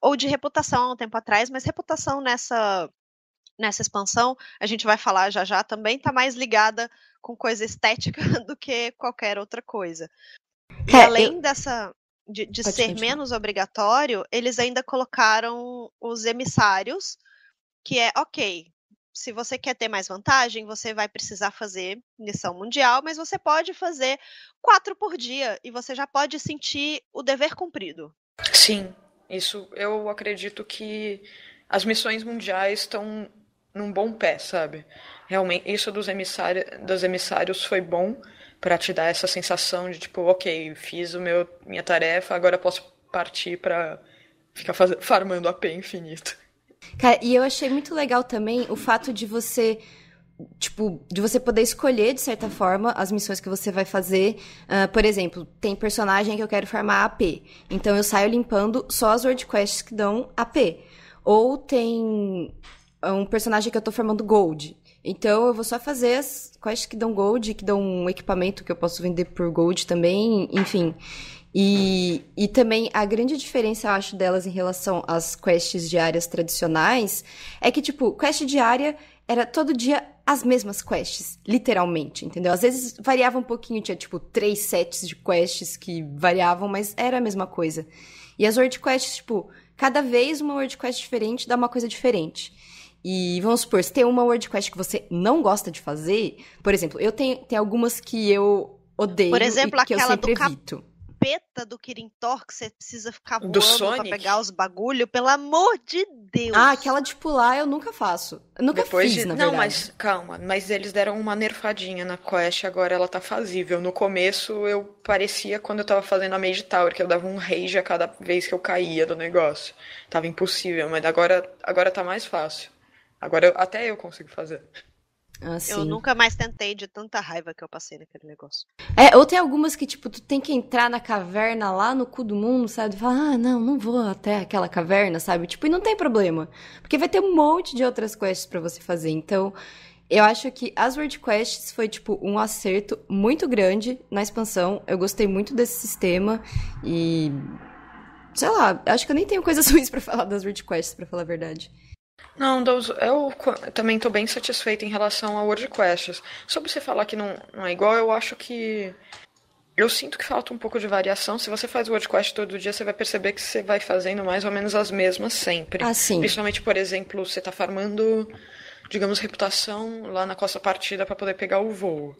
ou de reputação há um tempo atrás, mas reputação nessa nessa expansão, a gente vai falar já já também, está mais ligada com coisa estética do que qualquer outra coisa. E é, além eu... dessa de, de ser continuar. menos obrigatório, eles ainda colocaram os emissários, que é ok. Se você quer ter mais vantagem, você vai precisar fazer missão mundial, mas você pode fazer quatro por dia e você já pode sentir o dever cumprido. Sim, isso eu acredito que as missões mundiais estão num bom pé, sabe? Realmente, isso dos, emissário, dos emissários foi bom para te dar essa sensação de tipo, ok, fiz o meu minha tarefa, agora posso partir para ficar farmando a pé infinito. Cara, e eu achei muito legal também o fato de você tipo, de você poder escolher, de certa forma, as missões que você vai fazer. Uh, por exemplo, tem personagem que eu quero farmar AP. Então eu saio limpando só as world quests que dão AP. Ou tem ah, um personagem que eu tô formando gold. Então eu vou só fazer as quests que dão gold, que dão um equipamento que eu posso vender por gold também, enfim. E, e também a grande diferença, eu acho, delas em relação às quests diárias tradicionais é que, tipo, quest diária era todo dia as mesmas quests, literalmente, entendeu? Às vezes variava um pouquinho, tinha, tipo, três sets de quests que variavam, mas era a mesma coisa. E as word quests, tipo, cada vez uma word quest diferente dá uma coisa diferente. E vamos supor, se tem uma word quest que você não gosta de fazer, por exemplo, eu tenho, tem algumas que eu odeio. Por exemplo, e que aquela eu sempre do evito chupeta do Kirin Thor que você precisa ficar voando do pra pegar os bagulho, pelo amor de ah, Deus. Ah, aquela de pular eu nunca faço. Eu nunca Depois fiz, de... na Não, mas calma, mas eles deram uma nerfadinha na quest, agora ela tá fazível. No começo eu parecia quando eu tava fazendo a Mage Tower, que eu dava um rage a cada vez que eu caía do negócio. Tava impossível, mas agora, agora tá mais fácil. Agora até eu consigo fazer. Ah, eu nunca mais tentei de tanta raiva que eu passei naquele negócio. É, ou tem algumas que, tipo, tu tem que entrar na caverna lá no cu do mundo, sabe? E falar, ah, não, não vou até aquela caverna, sabe? Tipo, e não tem problema. Porque vai ter um monte de outras quests para você fazer. Então, eu acho que as World Quests foi, tipo, um acerto muito grande na expansão. Eu gostei muito desse sistema e. Sei lá, acho que eu nem tenho coisas ruins para falar das World Quests, pra falar a verdade. Não, Deus, eu também estou bem satisfeita em relação a WordQuests. Sobre você falar que não, não é igual, eu acho que. Eu sinto que falta um pouco de variação. Se você faz Quest todo dia, você vai perceber que você vai fazendo mais ou menos as mesmas sempre. Ah, sim. Principalmente, por exemplo, você está farmando, digamos, reputação lá na costa partida para poder pegar o voo.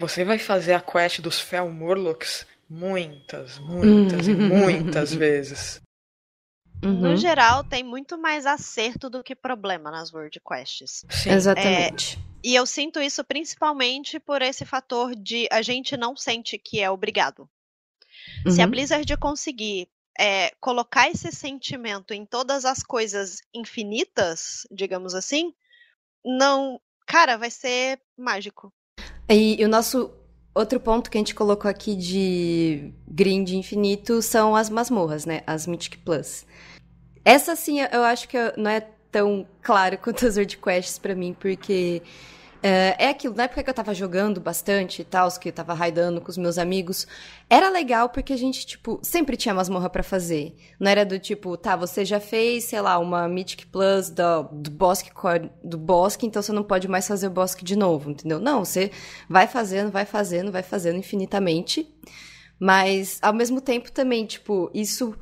Você vai fazer a quest dos Fel Morlocks muitas, muitas e muitas vezes. Uhum. No geral, tem muito mais acerto do que problema nas World Quests. Sim. É. Exatamente. É, e eu sinto isso principalmente por esse fator de a gente não sente que é obrigado. Uhum. Se a uhum. Blizzard conseguir é, colocar esse sentimento em todas as coisas infinitas, digamos assim, não. Cara, vai ser mágico. E, e o nosso outro ponto que a gente colocou aqui de grind infinito são as masmorras, né? As Mythic Plus. Essa, assim, eu acho que não é tão claro quanto as word quests pra mim, porque... É, é aquilo, na época que eu tava jogando bastante e tal, que eu tava raidando com os meus amigos, era legal porque a gente, tipo, sempre tinha masmorra para fazer. Não era do tipo, tá, você já fez, sei lá, uma Mythic Plus do, do, bosque, do bosque, então você não pode mais fazer o bosque de novo, entendeu? Não, você vai fazendo, vai fazendo, vai fazendo infinitamente. Mas, ao mesmo tempo também, tipo, isso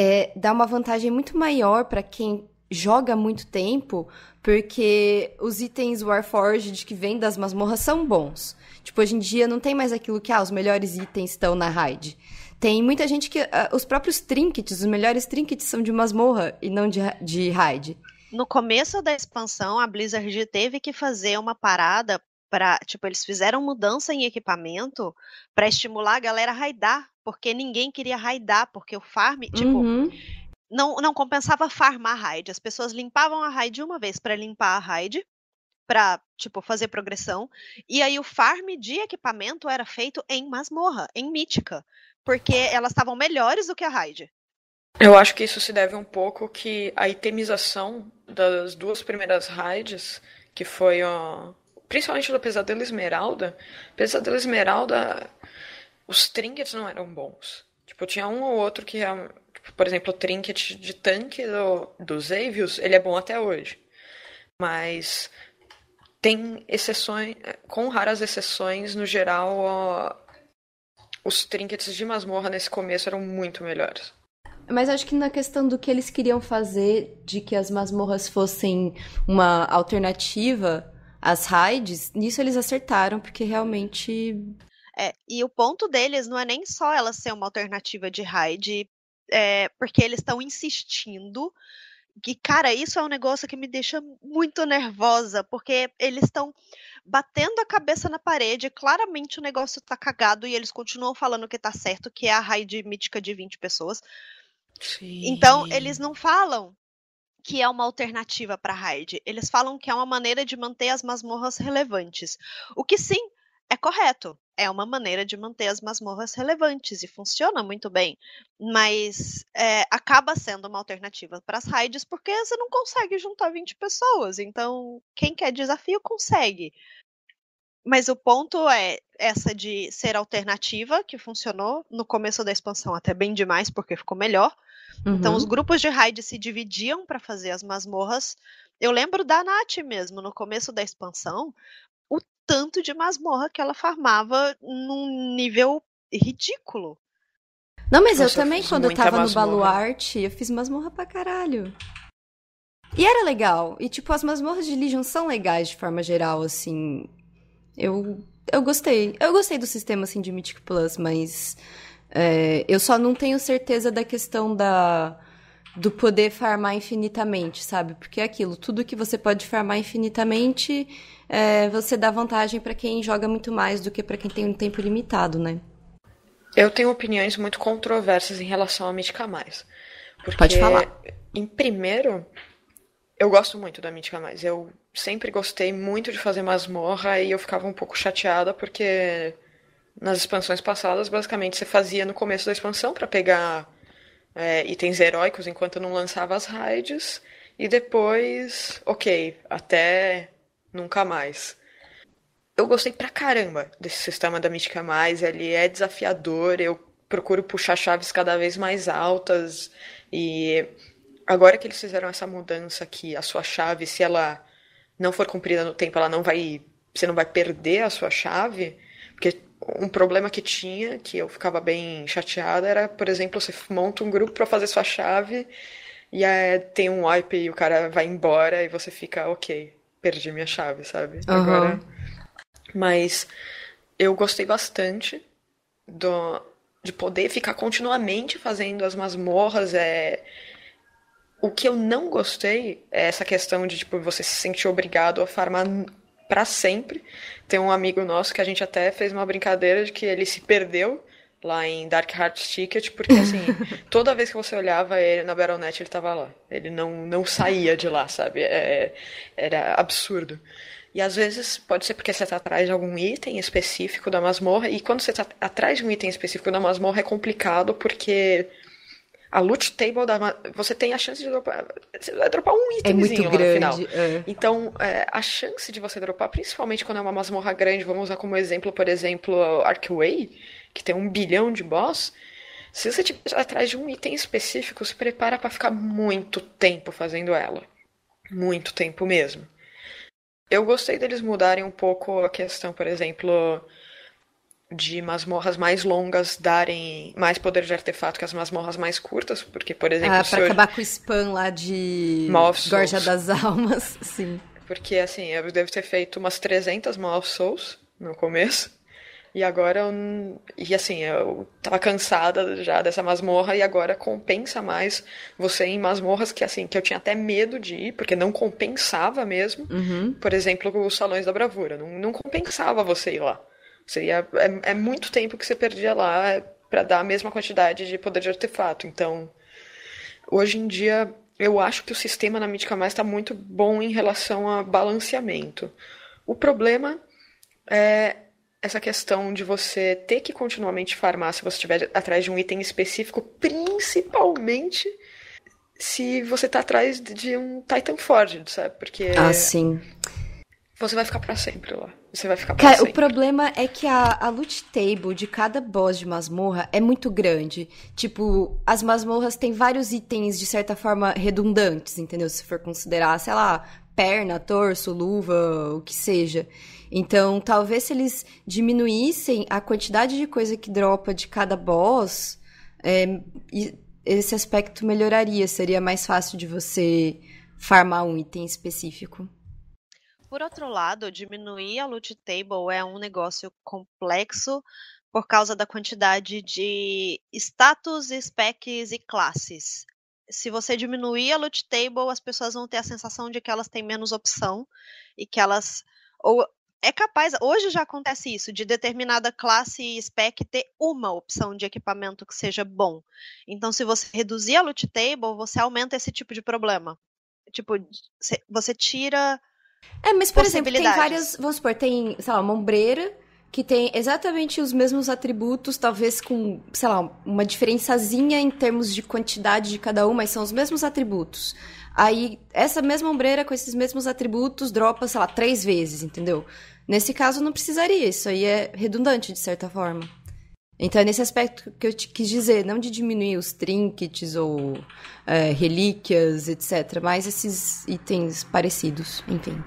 é, dá uma vantagem muito maior para quem joga muito tempo, porque os itens Warforged que vêm das masmorras são bons. Tipo, hoje em dia não tem mais aquilo que, ah, os melhores itens estão na raid. Tem muita gente que. Ah, os próprios trinkets, os melhores trinkets são de masmorra e não de, de raid. No começo da expansão, a Blizzard teve que fazer uma parada para. Tipo, eles fizeram mudança em equipamento para estimular a galera a raidar porque ninguém queria raidar, porque o farm, tipo, uhum. não, não compensava farmar raid. As pessoas limpavam a raid uma vez para limpar a raid, para tipo, fazer progressão. E aí o farm de equipamento era feito em masmorra, em mítica. Porque elas estavam melhores do que a raid. Eu acho que isso se deve um pouco que a itemização das duas primeiras raids, que foi ó, principalmente do Pesadelo Esmeralda, Pesadelo Esmeralda os trinkets não eram bons. Tipo, tinha um ou outro que era, é tipo, por exemplo, o trinket de tanque do, do Zavius, ele é bom até hoje. Mas tem exceções, com raras exceções, no geral, ó, os trinkets de masmorra nesse começo eram muito melhores. Mas acho que na questão do que eles queriam fazer, de que as masmorras fossem uma alternativa às raids, nisso eles acertaram, porque realmente é, e o ponto deles não é nem só ela ser uma alternativa de raid, é, eh, porque eles estão insistindo. E, cara, isso é um negócio que me deixa muito nervosa, porque eles estão batendo a cabeça na parede, claramente o negócio tá cagado e eles continuam falando que tá certo, que é a raid mítica de 20 pessoas. Sim. Então, eles não falam que é uma alternativa para raid. Eles falam que é uma maneira de manter as masmorras relevantes. O que sim é correto. É uma maneira de manter as masmorras relevantes e funciona muito bem, mas é, acaba sendo uma alternativa para as raids porque você não consegue juntar 20 pessoas. Então, quem quer desafio consegue. Mas o ponto é essa de ser alternativa, que funcionou no começo da expansão até bem demais, porque ficou melhor. Uhum. Então, os uhum. grupos de raid se dividiam para fazer as masmorras. Eu lembro da Nath mesmo, no começo da expansão, tanto de masmorra que ela farmava num nível ridículo. Não, mas Nossa, eu também, eu quando eu tava masmorra. no baluarte, eu fiz masmorra pra caralho. E era legal. E, tipo, as masmorras de Legion são legais de forma geral, assim. Eu, eu gostei. Eu gostei do sistema, assim, de Mythic Plus, mas. É, eu só não tenho certeza da questão da do poder farmar infinitamente, sabe? Porque é aquilo, tudo que você pode farmar infinitamente, é, você dá vantagem para quem joga muito mais do que para quem tem um tempo limitado, né? Eu tenho opiniões muito controversas em relação a Mítica Mais. Porque, pode falar. Em primeiro, eu gosto muito da Mítica Mais. Eu sempre gostei muito de fazer masmorra e eu ficava um pouco chateada porque nas expansões passadas, basicamente, você fazia no começo da expansão para pegar é, itens heróicos enquanto não lançava as raids. E depois, ok, até nunca mais. Eu gostei pra caramba desse sistema da Mítica Mais, ele é desafiador, eu procuro puxar chaves cada vez mais altas e agora que eles fizeram essa mudança que a sua chave, se ela não for cumprida no tempo, ela não vai, você não vai perder a sua chave, porque um problema que tinha, que eu ficava bem chateada, era, por exemplo, você monta um grupo para fazer sua chave e é, tem um wipe e o cara vai embora e você fica, ok, perdi minha chave, sabe? Uhum. Agora. Mas eu gostei bastante do, de poder ficar continuamente fazendo as masmorras. É... O que eu não gostei é essa questão de, tipo, você se sentir obrigado a farmar para sempre. Tem um amigo nosso que a gente até fez uma brincadeira de que ele se perdeu lá em Dark Hearts Ticket, porque assim, toda vez que você olhava ele na Baronet, ele tava lá. Ele não, não saía de lá, sabe? É, era absurdo. E às vezes pode ser porque você está atrás de algum item específico da masmorra, e quando você está atrás de um item específico da masmorra é complicado porque a loot table da. Você tem a chance de dropar. Você vai dropar um itemzinho é muito grande, no final. É. Então, é, a chance de você dropar, principalmente quando é uma masmorra grande, vamos usar como exemplo, por exemplo, Arkway, que tem um bilhão de boss. Se você estiver atrás de um item específico, se prepara para ficar muito tempo fazendo ela. Muito tempo mesmo. Eu gostei deles mudarem um pouco a questão, por exemplo de masmorras mais longas darem mais poder de artefato que as masmorras mais curtas, porque, por ah, exemplo... Ah, pra acabar hoje... com o spam lá de Gorja das Almas, sim. Porque, assim, eu devo ter feito umas 300 Maw Souls no começo, e agora... Eu... E, assim, eu tava cansada já dessa masmorra, e agora compensa mais você em masmorras que, assim, que eu tinha até medo de ir, porque não compensava mesmo. Uhum. Por exemplo, os Salões da Bravura, não, não compensava você ir lá seria é, é muito tempo que você perdia lá para dar a mesma quantidade de poder de artefato. Então, hoje em dia, eu acho que o sistema na Mítica Mais está muito bom em relação a balanceamento. O problema é essa questão de você ter que continuamente farmar se você estiver atrás de um item específico, principalmente se você está atrás de um Titan Forged, sabe? Porque. Ah, sim. Você vai ficar para sempre lá. Você vai ficar pra Cara, sempre. o problema é que a, a loot table de cada boss de masmorra é muito grande. Tipo, as masmorras têm vários itens, de certa forma, redundantes, entendeu? Se for considerar, sei lá, perna, torso, luva, o que seja. Então, talvez se eles diminuíssem a quantidade de coisa que dropa de cada boss, é, esse aspecto melhoraria. Seria mais fácil de você farmar um item específico. Por outro lado, diminuir a loot table é um negócio complexo por causa da quantidade de status, specs e classes. Se você diminuir a loot table, as pessoas vão ter a sensação de que elas têm menos opção e que elas ou é capaz, hoje já acontece isso, de determinada classe e spec ter uma opção de equipamento que seja bom. Então, se você reduzir a loot table, você aumenta esse tipo de problema. Tipo, você tira é, mas por exemplo, tem várias, vamos supor, tem, sei lá, uma ombreira que tem exatamente os mesmos atributos, talvez com, sei lá, uma diferençazinha em termos de quantidade de cada um, mas são os mesmos atributos. Aí, essa mesma ombreira com esses mesmos atributos dropa, sei lá, três vezes, entendeu? Nesse caso, não precisaria, isso aí é redundante, de certa forma. Então é nesse aspecto que eu te quis dizer, não de diminuir os trinkets ou é, relíquias, etc., mas esses itens parecidos, enfim.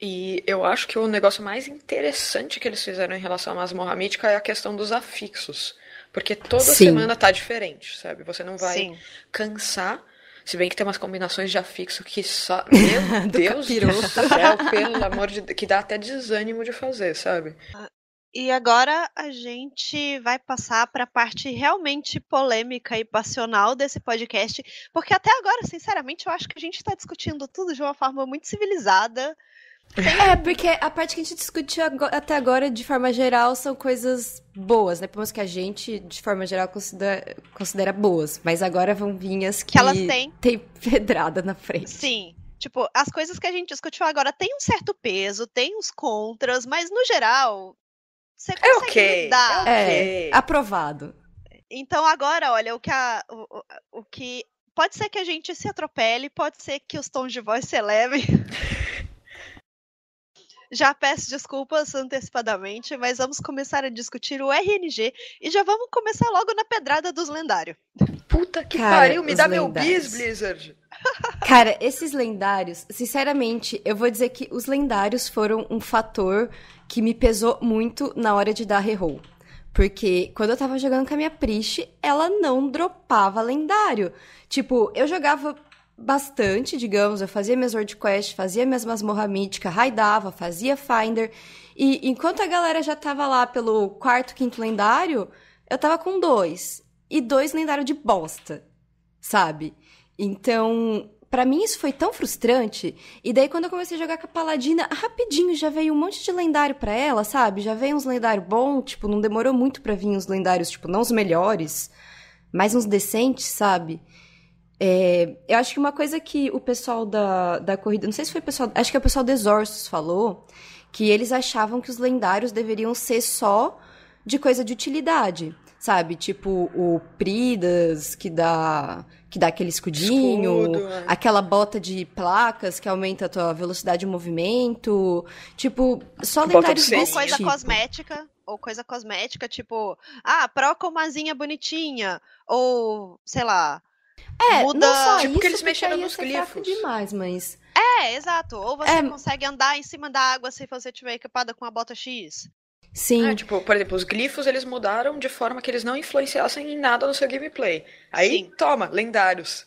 E eu acho que o negócio mais interessante que eles fizeram em relação à masmorra mítica é a questão dos afixos. Porque toda Sim. semana tá diferente, sabe? Você não vai Sim. cansar. Se bem que tem umas combinações de afixo que só. Meu do Deus capiroto. do céu, pelo amor de Deus. Que dá até desânimo de fazer, sabe? Ah, e agora a gente vai passar para a parte realmente polêmica e passional desse podcast, porque até agora, sinceramente, eu acho que a gente está discutindo tudo de uma forma muito civilizada. É, porque a parte que a gente discutiu agora, até agora, de forma geral, são coisas boas, né? Pelo menos que a gente, de forma geral, considera, considera boas. Mas agora vão vir as que, que elas têm. pedrada na frente. Sim, Tipo, as coisas que a gente discutiu agora têm um certo peso, tem os contras, mas no geral, você é consegue é okay. lidar. É, okay. é, aprovado. Então agora, olha, o que a, o, o que pode ser que a gente se atropele, pode ser que os tons de voz se elevem. já peço desculpas antecipadamente, mas vamos começar a discutir o RNG e já vamos começar logo na pedrada dos lendários. Puta que Cara, pariu, me dá lendários. meu bis, Blizzard! Cara, esses lendários, sinceramente, eu vou dizer que os lendários foram um fator que me pesou muito na hora de dar reroll. Porque quando eu tava jogando com a minha Prish, ela não dropava lendário. Tipo, eu jogava bastante, digamos, eu fazia minhas World Quest, fazia minhas masmorra mítica, raidava, fazia Finder. E enquanto a galera já tava lá pelo quarto, quinto lendário, eu tava com dois. E dois lendário de bosta, sabe? Então, para mim isso foi tão frustrante. E daí quando eu comecei a jogar com a Paladina, rapidinho já veio um monte de lendário para ela, sabe? Já veio uns lendários bom, tipo, não demorou muito para vir uns lendários, tipo, não os melhores, mas uns decentes, sabe? É, eu acho que uma coisa que o pessoal da, da corrida, não sei se foi o pessoal, acho que é o pessoal do Exorcos falou, que eles achavam que os lendários deveriam ser só de coisa de utilidade, sabe? Tipo o Pridas, que dá que dá aquele escudinho, Escudo, é. aquela bota de placas que aumenta a tua velocidade de movimento. Tipo, só lendários desse coisa tipo. cosmética ou coisa cosmética, tipo, ah, proca uma asinha bonitinha, ou, sei lá, é, muda... não só tipo isso, porque eles mexeram nos glifos. demais, mas... É, exato. Ou você é... consegue andar em cima da água se você estiver equipada com a bota X. Sim. É, tipo, por exemplo, os glifos eles mudaram de forma que eles não influenciassem em nada no seu gameplay. Aí, Sim. toma, lendários.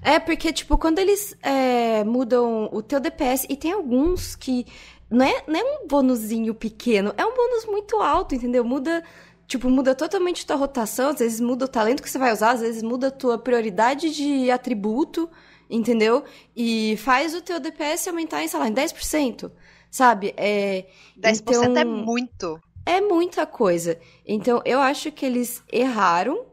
É, porque, tipo, quando eles é, mudam o teu DPS, e tem alguns que não é, não é um bônusinho pequeno, é um bônus muito alto, entendeu? Muda, tipo, muda totalmente tua rotação, às vezes muda o talento que você vai usar, às vezes muda a tua prioridade de atributo, entendeu? E faz o teu DPS aumentar, em, sei lá, em 10%. Sabe? É, 10% é então, é muito. É muita coisa. Então, eu acho que eles erraram,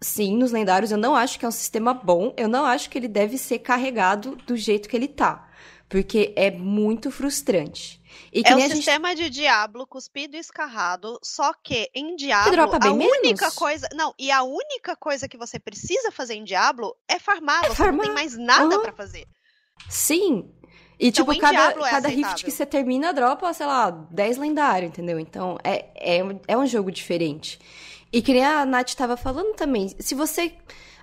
sim, nos lendários. Eu não acho que é um sistema bom. Eu não acho que ele deve ser carregado do jeito que ele tá. Porque é muito frustrante. E é um sistema de Diablo cuspido e escarrado, só que em Diablo a única coisa, não, e a única coisa que você precisa fazer em Diablo é farmar, é você farmar. não tem mais nada uhum. para fazer. Sim. E, então, tipo, cada, é cada é rift que você termina, dropa, sei lá, 10 lendário, entendeu? Então, é, é, é um jogo diferente. E que nem a Nath tava falando também, se você...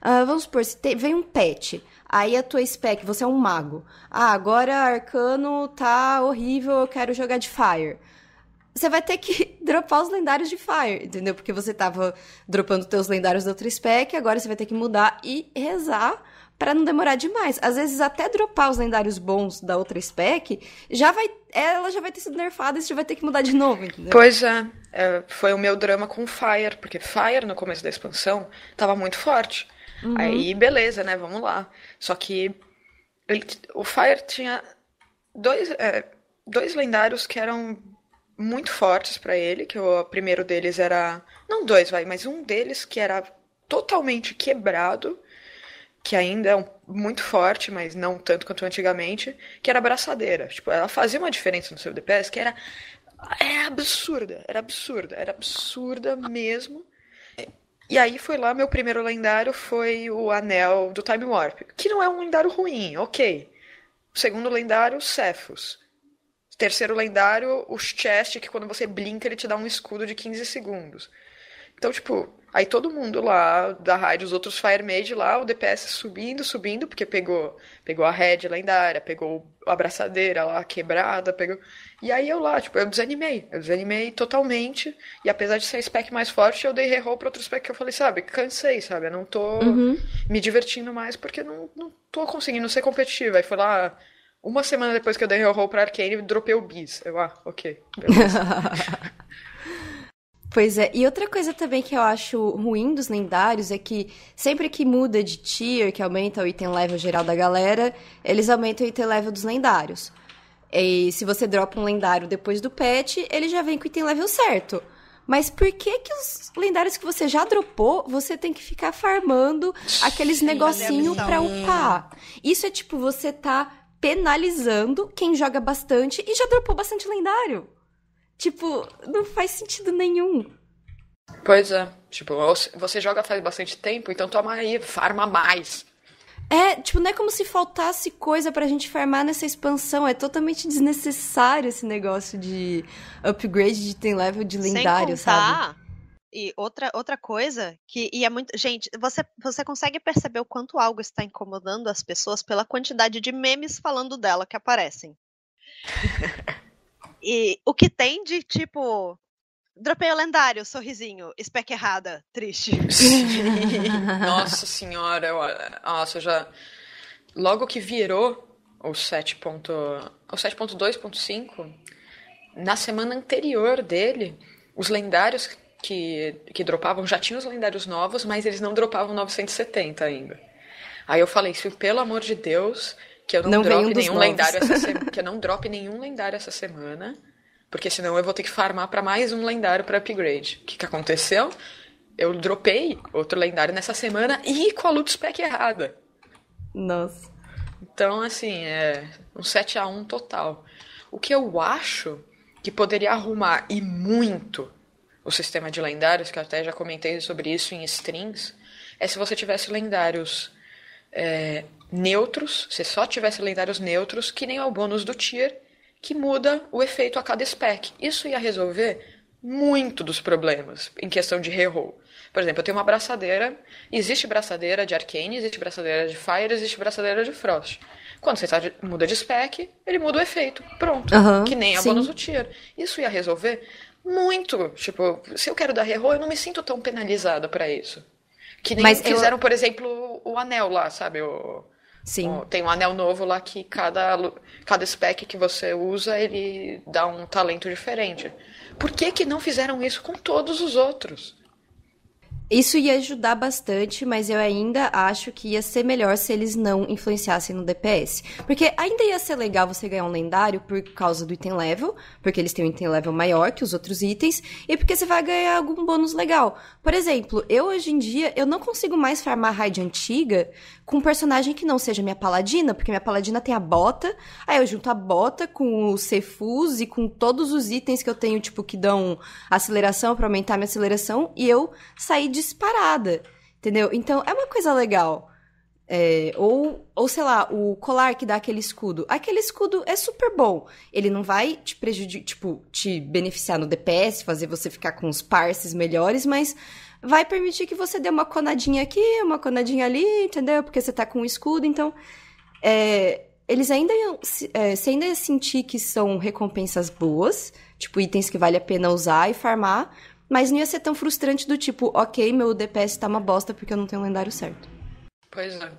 Uh, vamos supor, se te, vem um pet, aí a tua spec, você é um mago. Ah, agora arcano tá horrível, eu quero jogar de fire você vai ter que dropar os lendários de Fire, entendeu? Porque você tava dropando teus lendários da outra spec, agora você vai ter que mudar e rezar para não demorar demais. Às vezes, até dropar os lendários bons da outra spec, já vai, ela já vai ter sido nerfada e você vai ter que mudar de novo, entendeu? Pois é. é foi o meu drama com Fire, porque Fire, no começo da expansão, tava muito forte. Uhum. Aí, beleza, né? Vamos lá. Só que ele, o Fire tinha dois, é, dois lendários que eram muito fortes para ele, que o primeiro deles era. Não dois, vai, mas um deles que era totalmente quebrado que ainda é um, muito forte, mas não tanto quanto antigamente, que era abraçadeira. Tipo, ela fazia uma diferença no seu DPS que era, era é absurda, era absurda, era absurda mesmo. E aí foi lá, meu primeiro lendário foi o Anel do Time Warp, que não é um lendário ruim, ok. segundo lendário, Cephus. Terceiro lendário, o Chest, que quando você blinka ele te dá um escudo de 15 segundos. Então, tipo, aí todo mundo lá da rádio, os outros Firemade lá, o DPS subindo, subindo, porque pegou, pegou a Red lendária, pegou a abraçadeira lá quebrada, pegou. E aí eu lá, tipo, eu desanimei. Eu desanimei totalmente. E apesar de ser a spec mais forte, eu dei reroll pra outro spec que eu falei, sabe, cansei, sabe? Eu não tô uhum. me divertindo mais porque não, não tô conseguindo ser competitiva. Aí foi lá. Uma semana depois que eu dei reroll pra Arcane, dropei o bis. Eu, ah, ok. Beleza. Pois é, e outra coisa também que eu acho ruim dos lendários é que sempre que muda de tier, que aumenta o item level geral da galera, eles aumentam o item level dos lendários. E se você dropa um lendário depois do patch, ele já vem com o item level certo. Mas por que que os lendários que você já dropou, você tem que ficar farmando aqueles negocinho pra upar? Isso é tipo, você tá penalizando quem joga bastante e já dropou bastante lendário. Tipo, não faz sentido nenhum. Pois é. Tipo, você joga faz bastante tempo, então toma aí, farma mais. É, tipo, não é como se faltasse coisa pra gente farmar nessa expansão. É totalmente desnecessário esse negócio de upgrade de tem level de lendário, Sem contar, sabe? E outra, outra coisa que e é muito. Gente, você, você consegue perceber o quanto algo está incomodando as pessoas pela quantidade de memes falando dela que aparecem. E o que tem de tipo. Dropei o lendário, sorrisinho, spec errada, triste. Nossa senhora, eu, nossa, eu já. Logo que virou o 7.2.5, na semana anterior dele, os lendários que, que dropavam já tinham os lendários novos, mas eles não dropavam 970 ainda. Aí eu falei, assim, pelo amor de Deus, que eu não, não drope nenhum lendário essa que eu não drope nenhum lendário essa semana, porque senão eu vou ter que farmar para mais um lendário para upgrade. O que que aconteceu? Eu dropei outro lendário nessa semana e com a loot spec errada. Nossa. Então, assim, é um 7 a 1 total. O que eu acho que poderia arrumar e muito o sistema de lendários, que eu até já comentei sobre isso em strings, é se você tivesse lendários é, neutros, se só tivesse lendários neutros, que nem é o bônus do tier, que muda o efeito a cada spec. Isso ia resolver muito dos problemas em questão de reroll. Por exemplo, eu tenho uma braçadeira, existe braçadeira de Arcane, existe braçadeira de Fire, existe braçadeira de Frost. Quando você tá de, muda de spec, ele muda o efeito. Pronto. Uhum, que nem a sim. bônus do tier. Isso ia resolver muito. Tipo, se eu quero dar reroll, eu não me sinto tão penalizada para isso. Que nem Mas fizeram, eu... por exemplo, o anel lá, sabe? O... Sim. Tem um anel novo lá que cada, cada spec que você usa, ele dá um talento diferente. Por que, que não fizeram isso com todos os outros? Isso ia ajudar bastante, mas eu ainda acho que ia ser melhor se eles não influenciassem no DPS. Porque ainda ia ser legal você ganhar um lendário por causa do item level, porque eles têm um item level maior que os outros itens, e porque você vai ganhar algum bônus legal. Por exemplo, eu hoje em dia, eu não consigo mais farmar raid antiga com um personagem que não seja minha paladina, porque minha paladina tem a bota, aí eu junto a bota com o cefus e com todos os itens que eu tenho, tipo, que dão aceleração para aumentar minha aceleração, e eu saí disparada, entendeu? Então, é uma coisa legal. É, ou, ou, sei lá, o colar que dá aquele escudo. Aquele escudo é super bom. Ele não vai te prejudicar, tipo, te beneficiar no DPS, fazer você ficar com os parses melhores, mas vai permitir que você dê uma conadinha aqui, uma conadinha ali, entendeu? Porque você tá com um escudo, então. É, eles ainda. É, você ainda sentir que são recompensas boas, tipo, itens que vale a pena usar e farmar, mas não ia ser tão frustrante do tipo, ok, meu DPS tá uma bosta porque eu não tenho o um lendário certo. Pois é.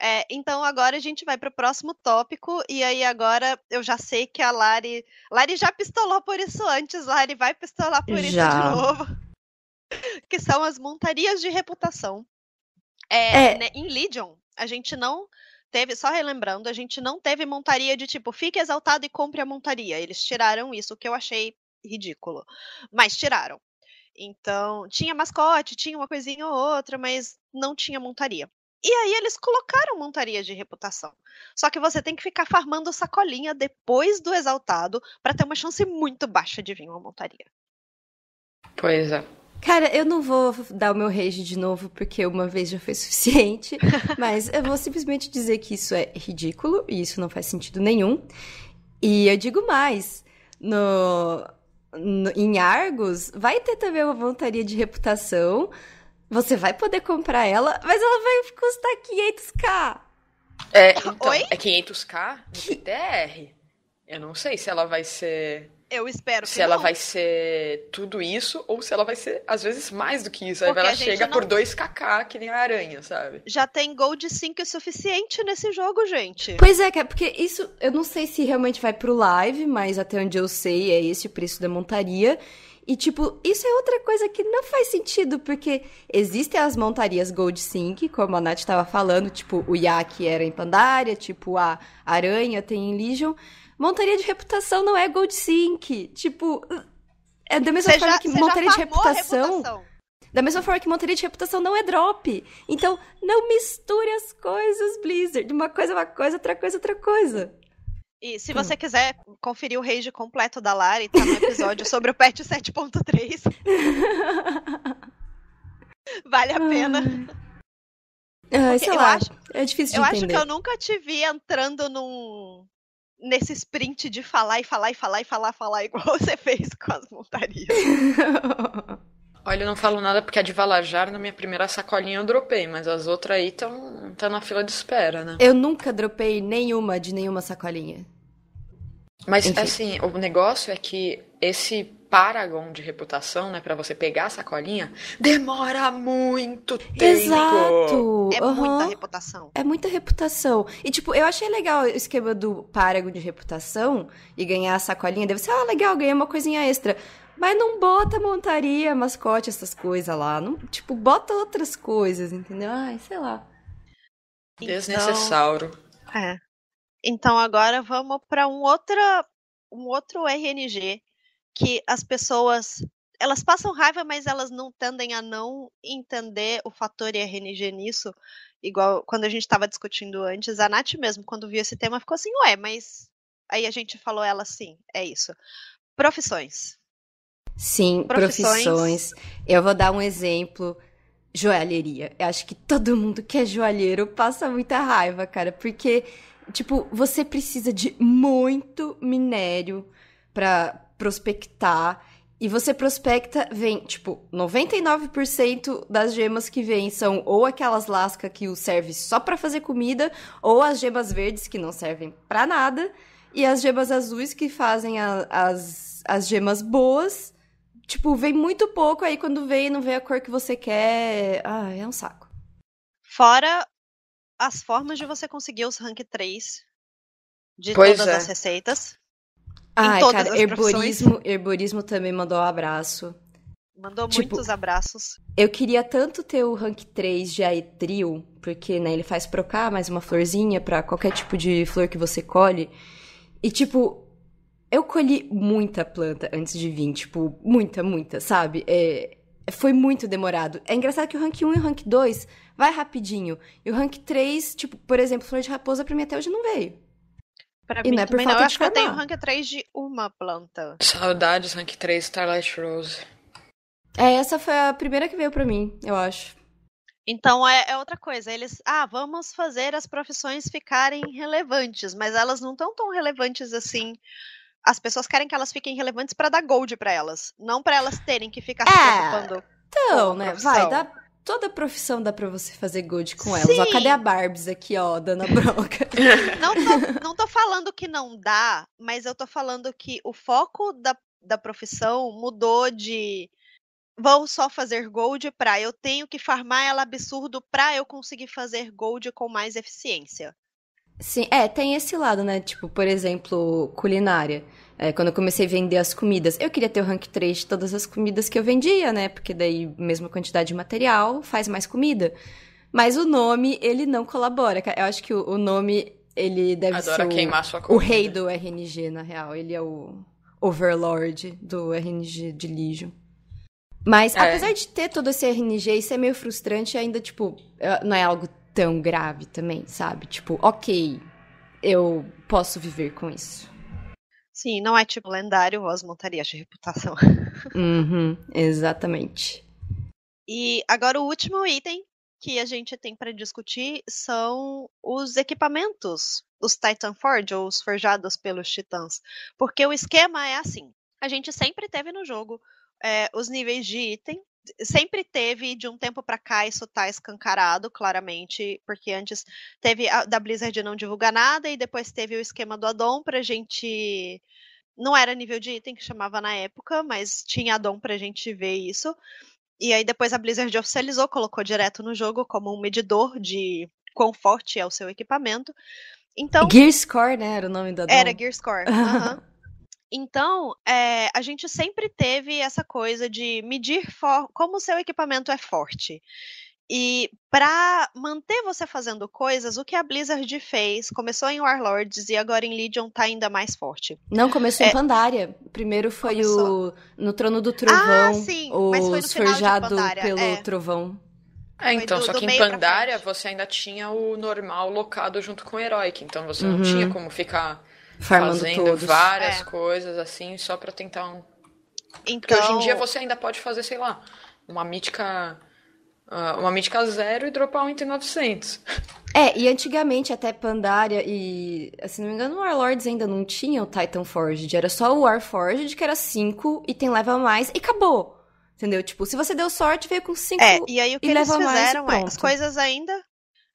É, então agora a gente vai para o próximo tópico e aí agora eu já sei que a Lari, Lari já pistolou por isso antes, Lari vai pistolar por já. isso de novo que são as montarias de reputação. É, é. Né, em Legion, a gente não teve, só relembrando, a gente não teve montaria de tipo, fique exaltado e compre a montaria. Eles tiraram isso, que eu achei ridículo. Mas tiraram. Então, tinha mascote, tinha uma coisinha ou outra, mas não tinha montaria. E aí eles colocaram montaria de reputação. Só que você tem que ficar farmando sacolinha depois do exaltado para ter uma chance muito baixa de vir uma montaria. Pois é. Cara, eu não vou dar o meu rage de novo, porque uma vez já foi suficiente, mas eu vou simplesmente dizer que isso é ridículo e isso não faz sentido nenhum. E eu digo mais, no, no em Argos vai ter também uma voluntaria de reputação, você vai poder comprar ela, mas ela vai custar 500k. É, ah, então, Oi? é 500k? Que... TR. Eu não sei se ela vai ser eu espero que Se não. ela vai ser tudo isso, ou se ela vai ser, às vezes, mais do que isso. Porque Aí ela chega não... por 2kk, que nem a aranha, sabe? Já tem gol de 5 o suficiente nesse jogo, gente. Pois é, é, porque isso, eu não sei se realmente vai pro live, mas até onde eu sei, é esse o preço da montaria. E, tipo, isso é outra coisa que não faz sentido, porque existem as montarias Gold Sync, como a Nath estava falando, tipo, o Yak era em Pandaria, tipo, a Aranha tem em Legion, Montaria de reputação não é gold sync. Tipo, é da mesma forma já, que montaria de reputação, Da mesma forma que montaria de reputação não é drop. Então, não misture as coisas, Blizzard. Uma coisa é uma coisa, outra coisa é outra coisa. E se você hum. quiser conferir o rage completo da Lari, tá no episódio sobre o patch 7.3. vale a pena. Ah, sei eu lá, acho, é difícil de eu entender. Eu acho que eu nunca te vi entrando num, nesse sprint de falar e falar e falar e falar, falar, igual você fez com as montarias. Olha, eu não falo nada porque a de Valajar, na minha primeira sacolinha, eu dropei, mas as outras aí estão tá na fila de espera, né? Eu nunca dropei nenhuma de nenhuma sacolinha. Mas, Enfim. assim, o negócio é que esse paragon de reputação, né, para você pegar a sacolinha, demora muito tempo. Exato. É uhum. muita reputação. É muita reputação. E tipo, eu achei legal o esquema do paragon de reputação e ganhar a sacolinha, deve ser ah, legal, ganhei uma coisinha extra. Mas não bota montaria, mascote, essas coisas lá. Não, tipo, bota outras coisas, entendeu? Ai, sei lá. Desnecessário. Então, é. Então agora vamos para um outro um outro RNG que as pessoas elas passam raiva, mas elas não tendem a não entender o fator RNG nisso. Igual quando a gente estava discutindo antes, a Nath mesmo, quando viu esse tema, ficou assim, ué, mas aí a gente falou ela assim, é isso. Profissões. Sim, profissões. profissões. Eu vou dar um exemplo. Joalheria. Eu acho que todo mundo que é joalheiro passa muita raiva, cara, porque, tipo, você precisa de muito minério para prospectar. E você prospecta, vem, tipo, 99% das gemas que vêm são ou aquelas lascas que o serve só para fazer comida, ou as gemas verdes que não servem para nada, e as gemas azuis que fazem a, as, as gemas boas. Tipo, vem muito pouco, aí quando vem não vem a cor que você quer. Ah, é um saco. Fora as formas de você conseguir os rank 3 de pois todas é. as receitas. Ah, cara, as herborismo, herborismo também mandou um abraço. Mandou tipo, muitos abraços. Eu queria tanto ter o rank 3 de Aetril, porque né, ele faz procar mais uma florzinha para qualquer tipo de flor que você colhe. E tipo, eu colhi muita planta antes de vir, tipo, muita, muita, sabe? É, foi muito demorado. É engraçado que o rank 1 e o rank 2 vai rapidinho. E o rank 3, tipo, por exemplo, flor de raposa pra mim até hoje não veio. Pra e mim não é por falta não. Eu acho formar. que eu tenho rank 3 de uma planta. Saudades, rank 3, Starlight Rose. É, essa foi a primeira que veio para mim, eu acho. Então é, é, outra coisa. Eles, ah, vamos fazer as profissões ficarem relevantes, mas elas não estão tão relevantes assim. As pessoas querem que elas fiquem relevantes para dar gold para elas, não para elas terem que ficar é, se preocupando. Então, né? Vai, dá, Toda profissão dá pra você fazer good com elas. Ó, cadê a Barbies aqui, ó, dando a bronca? Não tô, não tô falando que não dá, mas eu tô falando que o foco da, da profissão mudou de vão só fazer gold pra eu tenho que farmar ela absurdo pra eu conseguir fazer gold com mais eficiência. Sim, é, tem esse lado, né? Tipo, por exemplo, culinária. É, quando eu comecei a vender as comidas, eu queria ter o rank 3 de todas as comidas que eu vendia, né? Porque daí, mesma quantidade de material, faz mais comida. Mas o nome, ele não colabora. Eu acho que o, o nome, ele deve Adora ser o, o, rei do RNG, na real. Ele é o overlord do RNG de lixo. Mas, é. apesar de ter todo esse RNG, isso é meio frustrante ainda, tipo, não é algo tão grave também, sabe? Tipo, ok, eu posso viver com isso. Sim, não é tipo lendário, voz montaria de reputação. Uhum, exatamente. E agora o último item que a gente tem para discutir são os equipamentos, os Titan Forge ou os forjados pelos Titãs, porque o esquema é assim: a gente sempre teve no jogo é, os níveis de item sempre teve, de um tempo para cá, isso tá escancarado, claramente, porque antes teve a da Blizzard não divulgar nada e depois teve o esquema do addon para gente. Não era nível de item que chamava na época, mas tinha addon para gente ver isso. E aí depois a Blizzard oficializou, colocou direto no jogo como um medidor de quão forte é o seu equipamento. Então, Gear Score, né? Era o nome do addon. Era Gear Score. Uhum. Então, é, a gente sempre teve essa coisa de medir como o seu equipamento é forte. E para manter você fazendo coisas, o que a Blizzard fez, começou em Warlords e agora em Legion tá ainda mais forte. Não, começou é... em Pandaria. Primeiro foi começou. o no Trono do ah, Trovão, ah, sim, o mas foi forjado pelo é. Trovão. É, então, do, só que em Pandaria você ainda tinha o normal locado junto com o herói, então você uhum. não tinha uhum. como ficar Farmando fazendo todos. várias é. coisas assim, só para tentar um. Então... Porque hoje em então dia você ainda pode fazer, sei lá, uma mítica. Ah, uma mítica zero e dropar um entre 900. É, e antigamente até Pandaria e. Se não me engano, Warlords ainda não tinha o Titan Forged. Era só o War Forged, que era 5, e tem leva mais, e acabou. Entendeu? Tipo, se você deu sorte, veio com 5 é, e, aí, o que e eles fizeram mais, é, as coisas ainda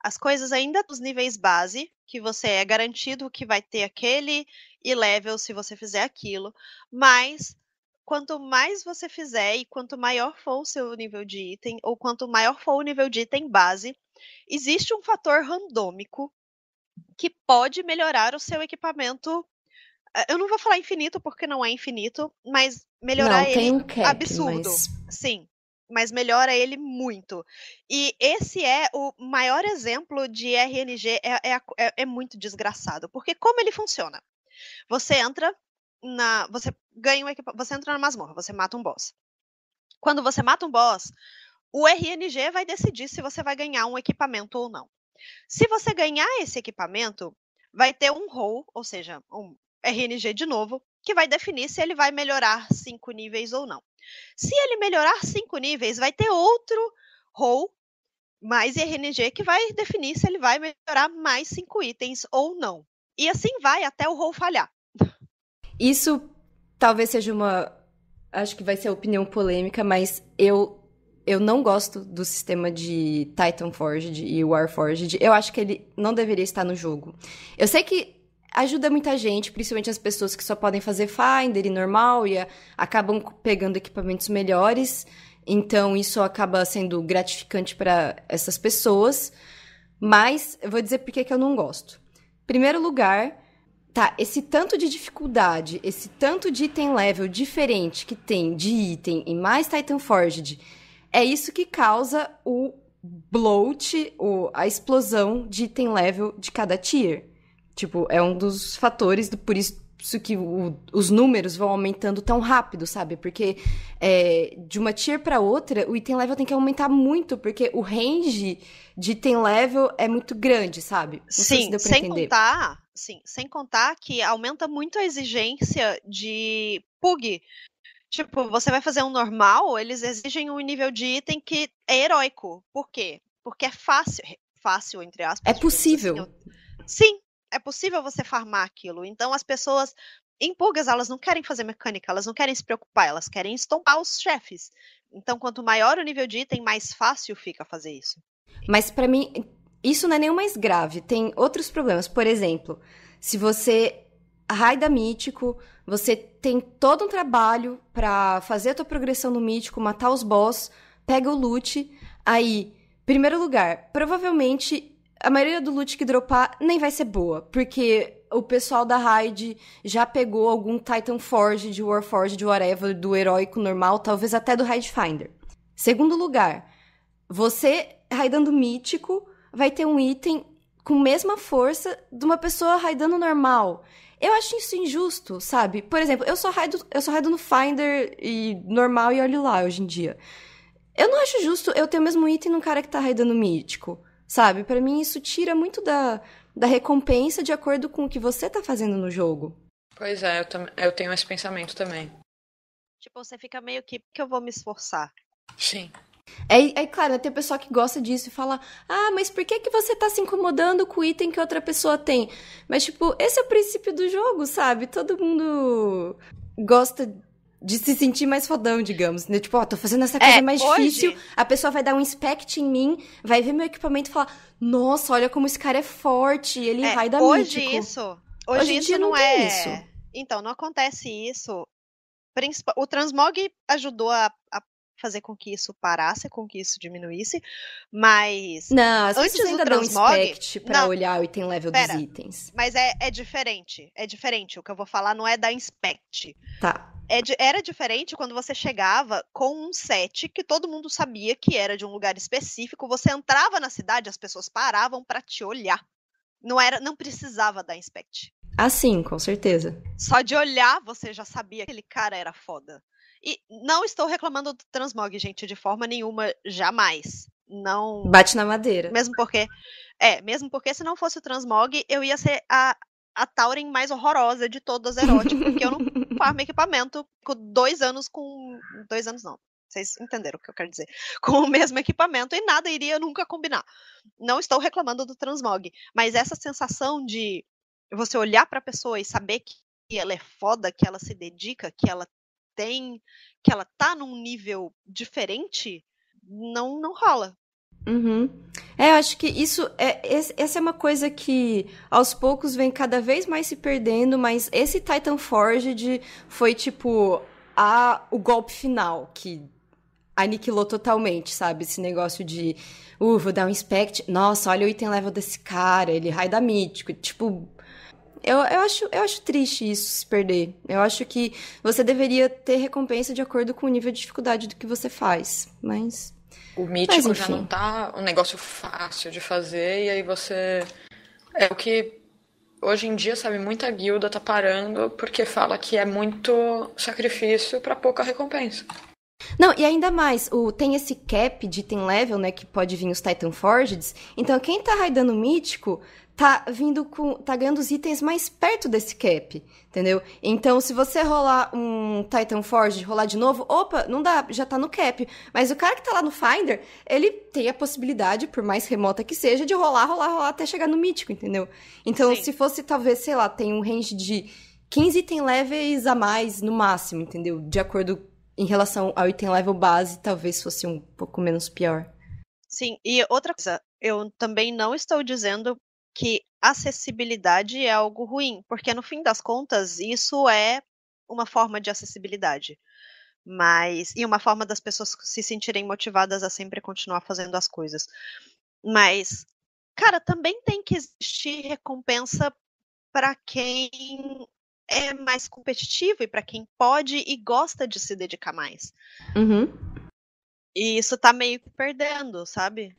as coisas ainda dos níveis base, que você é garantido que vai ter aquele e level se você fizer aquilo, mas quanto mais você fizer e quanto maior for o seu nível de item, ou quanto maior for o nível de item base, existe um fator randômico que pode melhorar o seu equipamento. Eh, eu não vou falar infinito porque não é infinito, mas melhorar não, ele tem um cap, absurdo. Mas... Sim mas melhora ele muito. E esse é o maior exemplo de RNG, é, é, é, é muito desgraçado, porque como ele funciona? Você entra na. Você ganha um equipamento. Você entra na masmorra, você mata um boss. Quando você mata um boss, o RNG vai decidir se você vai ganhar um equipamento ou não. Se você ganhar esse equipamento, vai ter um roll, ou seja, um RNG de novo, que vai definir se ele vai melhorar cinco níveis ou não. Se ele melhorar cinco níveis, vai ter outro roll mais RNG que vai definir se ele vai melhorar mais cinco itens ou não. E assim vai até o roll falhar. Isso talvez seja uma. Acho que vai ser opinião polêmica, mas eu. Eu não gosto do sistema de Titan Forged e War Forged. Eu acho que ele não deveria estar no jogo. Eu sei que ajuda muita gente, principalmente as pessoas que só podem fazer Finder e normal e acabam pegando equipamentos melhores. Então isso acaba sendo gratificante para essas pessoas. Mas eu vou dizer por que eu não gosto. Primeiro lugar, tá, esse tanto de dificuldade, esse tanto de item level diferente que tem de item e mais Titan Forged, é isso que causa o bloat, o, a explosão de item level de cada tier. Tipo, é um dos fatores, do, por isso que o, os números vão aumentando tão rápido, sabe? Porque é, de uma tier para outra, o item level tem que aumentar muito, porque o range de item level é muito grande, sabe? Não sim, se sem entender. contar, sim, sem contar que aumenta muito a exigência de pug. Tipo, você vai fazer um normal, eles exigem um nível de item que é heróico. Por quê? Porque é fácil, fácil entre aspas. É assim, possível. Assim, sim, é possível você farmar aquilo. Então as pessoas em pulgas, elas não querem fazer mecânica, elas não querem se preocupar, elas querem estompar os chefes. Então, quanto maior o nível de item, mais fácil fica fazer isso. Mas para mim, isso não é nem o mais grave. Tem outros problemas. Por exemplo, se você raida mítico, você tem todo um trabalho para fazer a tua progressão no mítico, matar os boss, pega o loot, aí, primeiro lugar, provavelmente a maioria do loot que dropar nem vai ser boa, porque o pessoal da raid já pegou algum Titan Forge, de Warforge, de whatever, do heróico normal, talvez até do Raid Finder. Segundo lugar, você raidando mítico vai ter um item com mesma força de uma pessoa raidando normal. Eu acho isso injusto, sabe? Por exemplo, eu só raido, eu só raido no Finder e normal e olho lá hoje em dia. Eu não acho justo eu ter o mesmo item num cara que tá raidando mítico sabe? Para mim isso tira muito da, da recompensa de acordo com o que você tá fazendo no jogo. Pois é, eu, eu tenho esse pensamento também. Tipo, você fica meio que, que eu vou me esforçar. Sim. É, é claro, tem pessoa que gosta disso e fala: Ah, mas por que, que você tá se incomodando com o item que outra pessoa tem? Mas, tipo, esse é o princípio do jogo, sabe? Todo mundo gosta de se sentir mais fodão, digamos. Né? Tipo, ó, oh, tô fazendo essa é, coisa é, mais hoje... difícil, a pessoa vai dar um inspect em mim, vai ver meu equipamento e falar: nossa, olha como esse cara é forte, ele é, vai dar hoje mítico. isso. Hoje, hoje isso não, não é. Isso. Então, não acontece isso. O transmog ajudou a, a fazer com que isso parasse, com que isso diminuísse, mas. Não, as antes ainda do transmog, um inspect pra olhar o item level pera, dos itens. Mas é, é diferente. É diferente. O que eu vou falar não é da inspect. Tá. É era diferente quando você chegava com um set que todo mundo sabia que era de um lugar específico. Você entrava na cidade, as pessoas paravam para te olhar. Não era, não precisava da inspect. Ah, sim, com certeza. Só de olhar você já sabia que aquele cara era foda. E não estou reclamando do transmog, gente, de forma nenhuma, jamais. Não. Bate na madeira. Mesmo porque. É, mesmo porque se não fosse o transmog, eu ia ser a, a Tauren mais horrorosa de todas eróticas, porque eu não farmo equipamento com dois anos com. Dois anos não. Vocês entenderam o que eu quero dizer. Com o mesmo equipamento e nada iria nunca combinar. Não estou reclamando do transmog, mas essa sensação de você olhar para a pessoa e saber que ela é foda, que ela se dedica, que ela tem, que ela tá num nível diferente, não, não rola. Uhum. É, eu acho que isso é essa é uma coisa que aos poucos vem cada vez mais se perdendo, mas esse Titan Forged foi tipo a o golpe final que aniquilou totalmente, sabe? Esse negócio de, uh, vou dar um inspect, nossa, olha o item level desse cara, ele rai da mítico, tipo, eu, eu, acho, eu acho triste isso se perder. Eu acho que você deveria ter recompensa de acordo com o nível de dificuldade do que você faz. Mas. O mítico mas, já não tá um negócio fácil de fazer, e aí você. É o que hoje em dia, sabe, muita guilda tá parando porque fala que é muito sacrifício para pouca recompensa. Não, e ainda mais, o, tem esse cap de item level, né, que pode vir os Titan Forgeds. Então, quem tá raidando mítico tá vindo com. tá ganhando os itens mais perto desse cap, entendeu? Então, se você rolar um Titan Forge, rolar de novo, opa, não dá, já tá no cap. Mas o cara que tá lá no Finder, ele tem a possibilidade, por mais remota que seja, de rolar, rolar, rolar até chegar no mítico, entendeu? Então, Sim. se fosse talvez, sei lá, tem um range de 15 item levels a mais no máximo, entendeu? De acordo em relação ao item level base, talvez fosse um pouco menos pior. Sim, e outra coisa, eu também não estou dizendo que acessibilidade é algo ruim, porque no fim das contas isso é uma forma de acessibilidade. Mas e uma forma das pessoas se sentirem motivadas a sempre continuar fazendo as coisas. Mas cara, também tem que existir recompensa para quem é mais competitivo e para quem pode e gosta de se dedicar mais. Uhum. E isso tá meio que perdendo, sabe?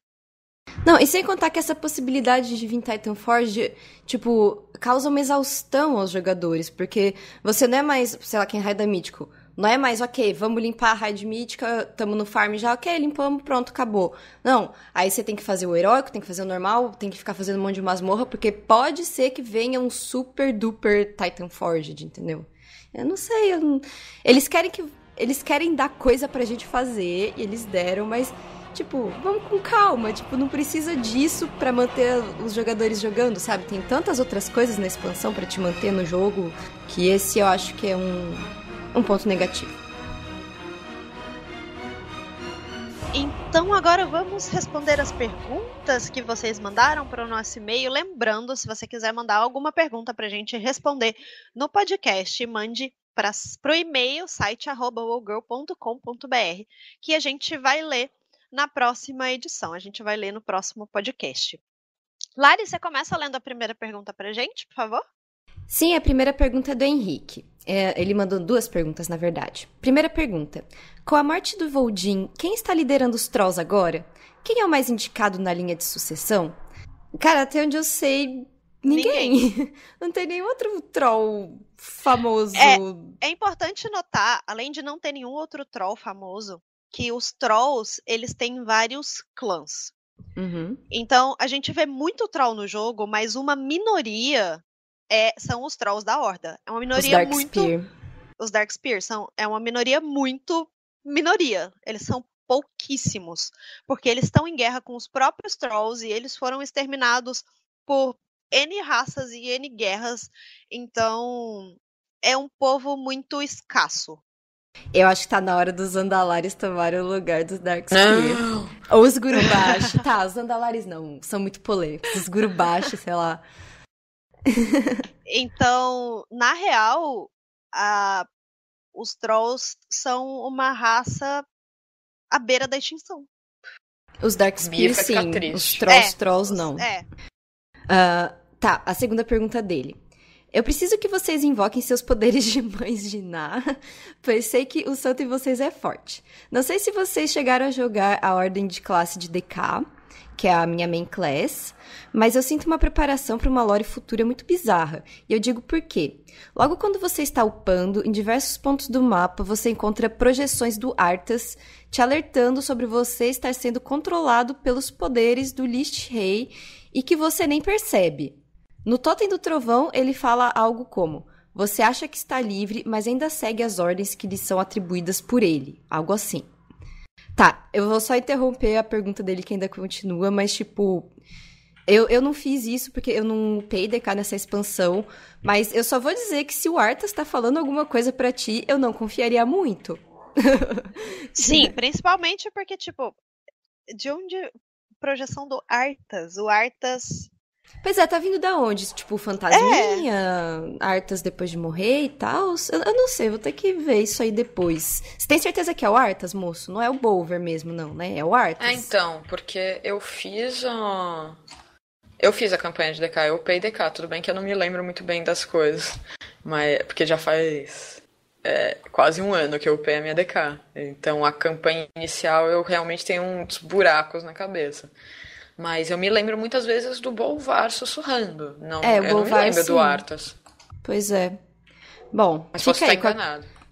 Não, e sem contar que essa possibilidade de vir Titan Forge, tipo, causa uma exaustão aos jogadores, porque você não é mais, sei lá, quem Raid da é mítico. Não é mais, ok, vamos limpar a raid mítica, tamo no farm já, ok, limpamos, pronto, acabou. Não, aí você tem que fazer o heróico, tem que fazer o normal, tem que ficar fazendo um monte de masmorra, porque pode ser que venha um super duper Titan Forged, entendeu? Eu não sei, eu não... eles querem que eles querem dar coisa pra gente fazer, e eles deram, mas tipo, vamos com calma, tipo, não precisa disso para manter os jogadores jogando, sabe? Tem tantas outras coisas na expansão para te manter no jogo, que esse eu acho que é um, um ponto negativo. Então agora vamos responder as perguntas que vocês mandaram para o nosso e-mail. Lembrando, se você quiser mandar alguma pergunta para a gente responder no podcast, mande para o e-mail site arroba que a gente vai ler na próxima edição. A gente vai ler no próximo podcast. Lari, você começa lendo a primeira pergunta para gente, por favor? Sim, é a primeira pergunta é do Henrique. É, ele mandou duas perguntas, na verdade. Primeira pergunta: Com a morte do Voldin, quem está liderando os Trolls agora? Quem é o mais indicado na linha de sucessão? Cara, até onde eu sei, ninguém. ninguém. não tem nenhum outro troll famoso. É, é importante notar, além de não ter nenhum outro troll famoso, que os trolls, eles têm vários clãs. Uhum. Então, a gente vê muito troll no jogo, mas uma minoria é, são os trolls da Horda. É uma minoria os muito. Spear. Os Dark Spear são é uma minoria muito minoria. Eles são pouquíssimos, porque eles estão em guerra com os próprios trolls e eles foram exterminados por N raças e N guerras. Então, é um povo muito escasso. Eu acho que tá na hora dos Andalares tomarem o lugar dos Dark ah. Ou os Gurubashi. tá, os Andalares não, são muito polêmicos. Os Gurubashi, sei lá. então, na real, a... os Trolls são uma raça à beira da extinção. Os Dark sim. Os Trolls, é, Trolls, não. É. Uh, tá, a segunda pergunta dele. Eu preciso que vocês invoquem seus poderes de mães de Ná, pois sei que o santo em vocês é forte. Não sei se vocês chegaram a jogar a ordem de classe de DK, que é a minha main class, mas eu sinto uma preparação para uma lore futura muito bizarra. E eu digo por quê. Logo quando você está upando, em diversos pontos do mapa você encontra projeções do Arthas te alertando sobre você estar sendo controlado pelos poderes do List Rei e que você nem percebe. No Totem do Trovão, ele fala algo como: Você acha que está livre, mas ainda segue as ordens que lhe são atribuídas por ele. Algo assim. Tá, eu vou só interromper a pergunta dele que ainda continua, mas tipo. Eu, eu não fiz isso porque eu não upei DK nessa expansão, mas eu só vou dizer que se o Arthas está falando alguma coisa para ti, eu não confiaria muito. Sim, principalmente porque, tipo, de onde projeção do Arthas? O Arthas Pois é, tá vindo da onde? Tipo, fantasminha, é. Artas depois de morrer e tal? Eu, eu, não sei, vou ter que ver isso aí depois. Você tem certeza que é o Artas, moço? Não é o Bolver mesmo, não, né? É o Artas? É, então, porque eu fiz a... Eu fiz a campanha de DK, eu upei DK, tudo bem que eu não me lembro muito bem das coisas. Mas, porque já faz é, quase um ano que eu upei a minha DK. Então, a campanha inicial, eu realmente tenho uns buracos na cabeça. Mas eu me lembro muitas vezes do Bolvar sussurrando. Não, é, eu Bolvar, não lembro sim. do Artas. Pois é. Bom, mas posso estar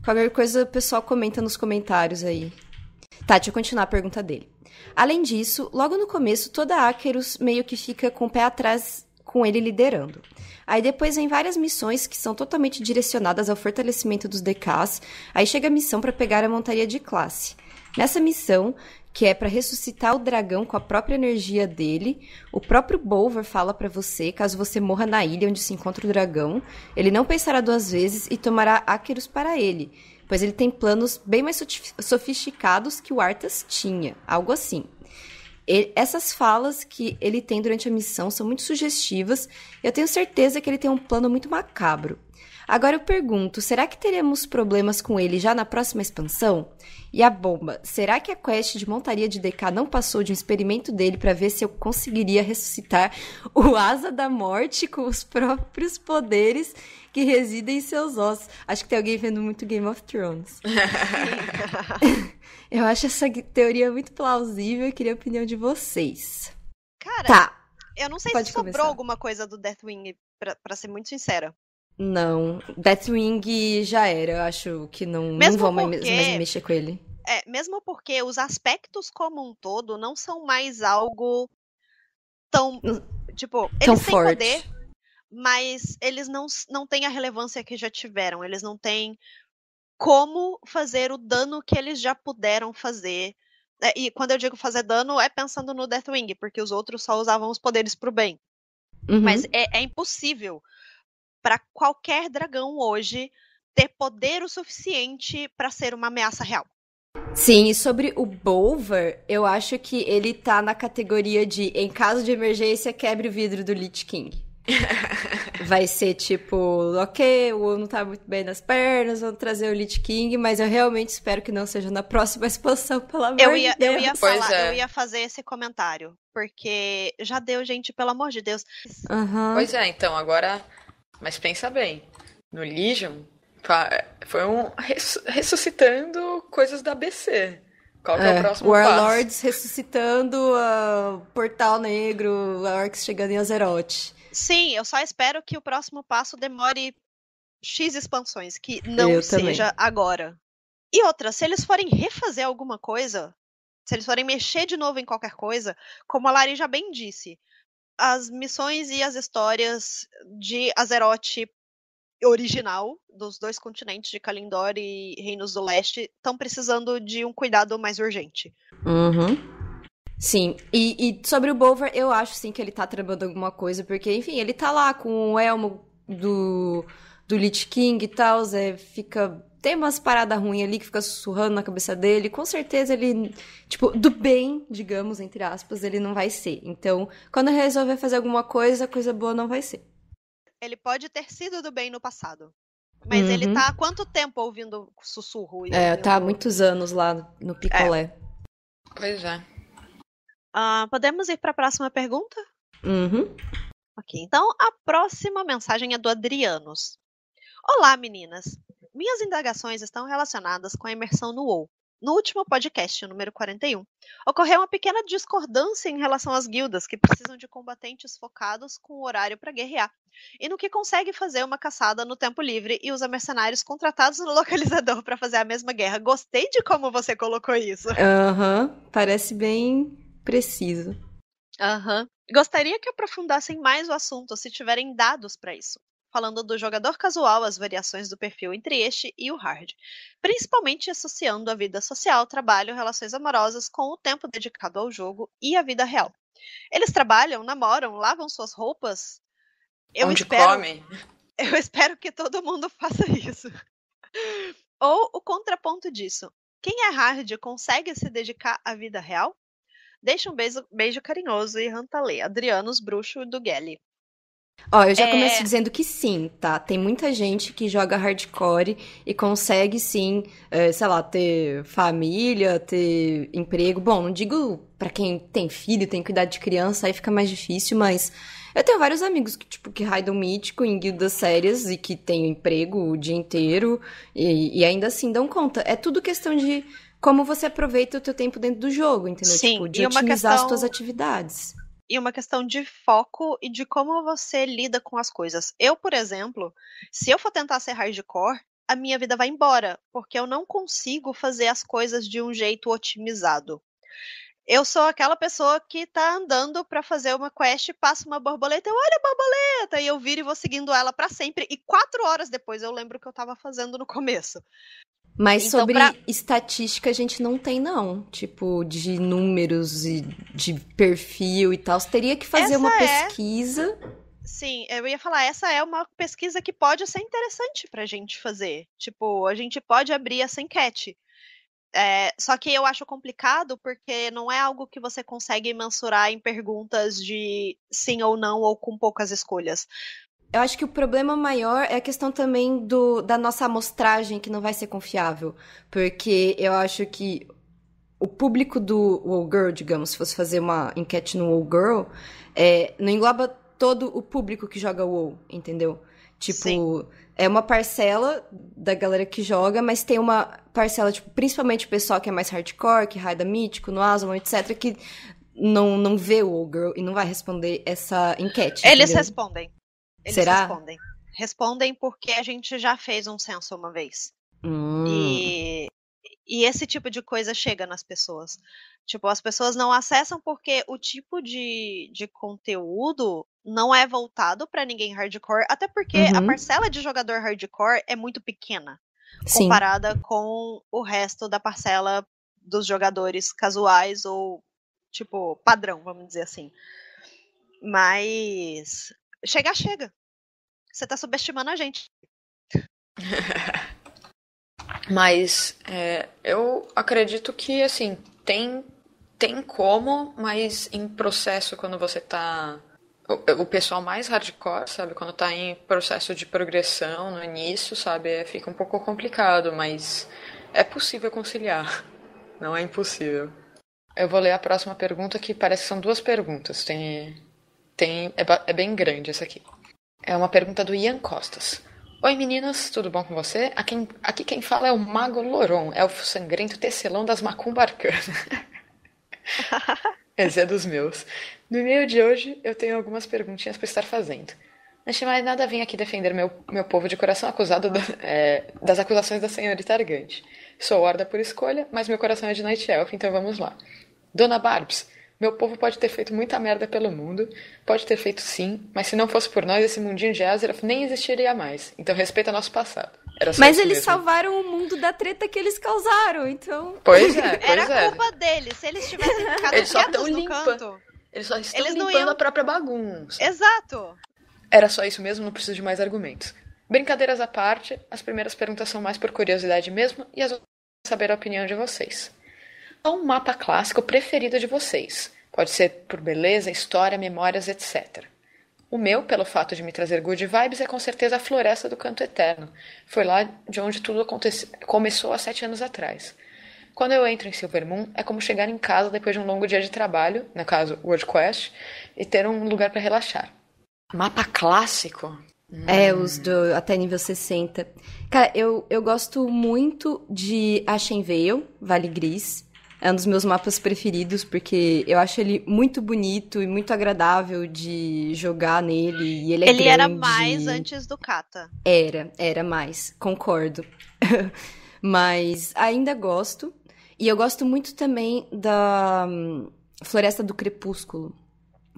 Qualquer coisa o pessoal comenta nos comentários aí. Tá, deixa eu continuar a pergunta dele. Além disso, logo no começo, toda Akerus meio que fica com o pé atrás com ele liderando. Aí depois vem várias missões que são totalmente direcionadas ao fortalecimento dos DKs. Aí chega a missão para pegar a montaria de classe. Nessa missão, que é para ressuscitar o dragão com a própria energia dele. O próprio Bolvar fala para você, caso você morra na ilha onde se encontra o dragão, ele não pensará duas vezes e tomará Aqueros para ele, pois ele tem planos bem mais sofisticados que o Arthas tinha, algo assim. essas falas que ele tem durante a missão são muito sugestivas, eu tenho certeza que ele tem um plano muito macabro. Agora eu pergunto, será que teremos problemas com ele já na próxima expansão? E a bomba, será que a quest de montaria de DK não passou de um experimento dele para ver se eu conseguiria ressuscitar o Asa da Morte com os próprios poderes que residem em seus ossos? Acho que tem alguém vendo muito Game of Thrones. eu acho essa teoria muito plausível e queria a opinião de vocês. Cara, tá. eu não sei Pode se sobrou alguma coisa do Deathwing, Para ser muito sincera. Não, Deathwing já era, eu acho que não, mesmo não vão porque, mais mexer com ele. É, mesmo porque os aspectos como um todo não são mais algo tão, tipo, tão eles forte. têm poder, mas eles não, não têm a relevância que já tiveram, eles não têm como fazer o dano que eles já puderam fazer. É, e quando eu digo fazer dano, é pensando no Deathwing, porque os outros só usavam os poderes pro bem. Uhum. Mas é, é impossível para qualquer dragão hoje ter poder o suficiente para ser uma ameaça real. Sim, e sobre o Bolvar, eu acho que ele tá na categoria de em caso de emergência, quebre o vidro do Lich King. Vai ser tipo, ok, o não tá muito bem nas pernas, vamos trazer o Lich King, mas eu realmente espero que não seja na próxima expansão, pelo amor eu ia, de Deus. Eu ia, falar, é. eu ia fazer esse comentário, porque já deu, gente, pelo amor de Deus. Uhum. Pois é, então, agora mas pensa bem, no Legion foi um ressuscitando coisas da BC. Qual é, é, o é, próximo Warlords passo? ressuscitando ah, o Portal Negro, a Orcs chegando em Azeroth. Sim, eu só espero que o próximo passo demore X expansões, que não eu seja também. agora. E outra, se eles forem refazer alguma coisa, se eles forem mexer de novo em qualquer coisa, como a Lari já bem disse, as missões e as histórias de Azeroth original dos dois continentes de Kalindor e Reinos do Leste estão precisando de um cuidado mais urgente. Uhum. Sim, e, e, sobre o Bolvar, eu acho sim que ele tá trabalhando alguma coisa, porque, enfim, ele tá lá com o elmo do, do Lich King e tal, Zé, fica tem umas paradas ruins ali que fica sussurrando na cabeça dele. Com certeza ele, tipo, do bem, digamos, entre aspas, ele não vai ser. Então, quando resolver fazer alguma coisa, coisa boa não vai ser. Ele pode ter sido do bem no passado. Mas uhum. ele tá há quanto tempo ouvindo sussurro? É, tá há muitos anos lá no picolé. É. Pois é. Uh, podemos ir para a próxima pergunta? Uhum. Ok, então a próxima mensagem é do Adrianos. Olá, meninas! Minhas indagações estão relacionadas com a imersão no WoW. No último podcast, número 41, ocorreu uma pequena discordância em relação às guildas que precisam de combatentes focados com o horário para guerrear e no que consegue fazer uma caçada no tempo livre e usa mercenários contratados no localizador para fazer a mesma guerra. Gostei de como você colocou isso. Aham, uhum, parece bem preciso. Aham. Uhum. Gostaria que aprofundassem mais o assunto se tiverem dados para isso falando do jogador casual, as variações do perfil entre este e o hard, principalmente associando a vida social, trabalho, relações amorosas com o tempo dedicado ao jogo e à vida real. Eles trabalham, namoram, lavam suas roupas. Eu Onde espero, comem? Eu espero que todo mundo faça isso. Ou o contraponto disso. Quem é hard consegue se dedicar à vida real? Deixa um beijo, beijo carinhoso e rantalê. Adrianos Bruxo do Gelli. Ó, eu já é... começo dizendo que sim, tá? Tem muita gente que joga hardcore e consegue sim, é, sei lá, ter família, ter emprego. Bom, não digo para quem tem filho, tem que cuidar de criança, aí fica mais difícil, mas eu tenho vários amigos que, tipo, que raidam mítico em guildas sérias e que têm emprego o dia inteiro e, e ainda assim dão conta. É tudo questão de como você aproveita o teu tempo dentro do jogo, entendeu? Sim, tipo, de otimizar questão... as tuas atividades e uma questão de foco e de como você lida com as coisas. Eu, por exemplo, se eu for tentar ser hardcore, a minha vida vai embora, porque eu não consigo fazer as coisas de um jeito otimizado. Eu sou aquela pessoa que tá andando para fazer uma quest, passa uma borboleta, eu olho a borboleta e eu viro e vou seguindo ela para sempre. E quatro horas depois eu lembro o que eu tava fazendo no começo. Mas então, sobre pra... estatística a gente não tem, não. Tipo, de números e de perfil e tal. Você teria que fazer essa uma é... pesquisa. Sim, eu ia falar, essa é uma pesquisa que pode ser interessante pra gente fazer. Tipo, a gente pode abrir essa enquete. É, só que eu acho complicado porque não é algo que você consegue mensurar em perguntas de sim ou não ou com poucas escolhas. Eu acho que o problema maior é a questão também do, da nossa amostragem, que não vai ser confiável. Porque eu acho que o público do Wow Girl, digamos, se fosse fazer uma enquete no Wow Girl, é, não engloba todo o público que joga WoW, entendeu? Tipo, Sim. é uma parcela da galera que joga, mas tem uma parcela, tipo, principalmente o pessoal que é mais hardcore, que raida mítico, no Asmon, etc., que não, não vê o Girl e não vai responder essa enquete. Eles entendeu? respondem. Eles Será? respondem. Respondem porque a gente já fez um censo uma vez. Hum. E, e esse tipo de coisa chega nas pessoas. Tipo, as pessoas não acessam porque o tipo de, de conteúdo não é voltado para ninguém hardcore, até porque uhum. a parcela de jogador hardcore é muito pequena Sim. comparada com o resto da parcela dos jogadores casuais ou tipo padrão, vamos dizer assim. Mas chegar, chega. Você tá subestimando a gente. mas é, eu acredito que, assim, tem, tem como, mas em processo, quando você tá. O, é, o pessoal mais hardcore, sabe? Quando tá em processo de progressão no início, sabe? É, fica um pouco complicado, mas é possível conciliar. Não é impossível. Eu vou ler a próxima pergunta, que parece que são duas perguntas. Tem tem. É, é bem grande essa aqui. É uma pergunta do Ian Costas. Oi meninas, tudo bom com você? Aqui, aqui quem fala é o Mago Loron, elfo sangrento tecelão das Macumba Esse é dos meus. No e-mail de hoje, eu tenho algumas perguntinhas para estar fazendo. Antes de mais nada, vim aqui defender meu, meu povo de coração acusado do, é, das acusações da senhorita Argante. Sou horda por escolha, mas meu coração é de Night Elf, então vamos lá. Dona Barbs, meu povo pode ter feito muita merda pelo mundo, pode ter feito sim, mas se não fosse por nós, esse mundinho de Azeroth nem existiria mais. Então respeita nosso passado. mas eles mesmo. salvaram o mundo da treta que eles causaram, então. Pois é, pois Era é. culpa deles. Se eles tivessem ficado eles só no canto. Eles só estão eles limpando iam... a própria bagunça. Exato. Era só isso mesmo, não preciso de mais argumentos. Brincadeiras à parte, as primeiras perguntas são mais por curiosidade mesmo e as outras saber a opinião de vocês qual é o mapa clássico preferido de vocês? Pode ser por beleza, história, memórias, etc. O meu, pelo fato de me trazer good vibes, é com certeza a Floresta do Canto Eterno. Foi lá de onde tudo aconteceu, começou há sete anos atrás. Quando eu entro em Silvermoon, é como chegar em casa depois de um longo dia de trabalho, no caso World Quest, e ter um lugar para relaxar. Mapa clássico? É, os do até nível 60. Cara, eu, eu gosto muito de Ashen Vale, Vale Gris. É um dos meus mapas preferidos, porque eu acho ele muito bonito e muito agradável de jogar nele. E ele é ele era mais antes do Kata. Era, era mais, concordo. Mas ainda gosto. E eu gosto muito também da hum, Floresta do Crepúsculo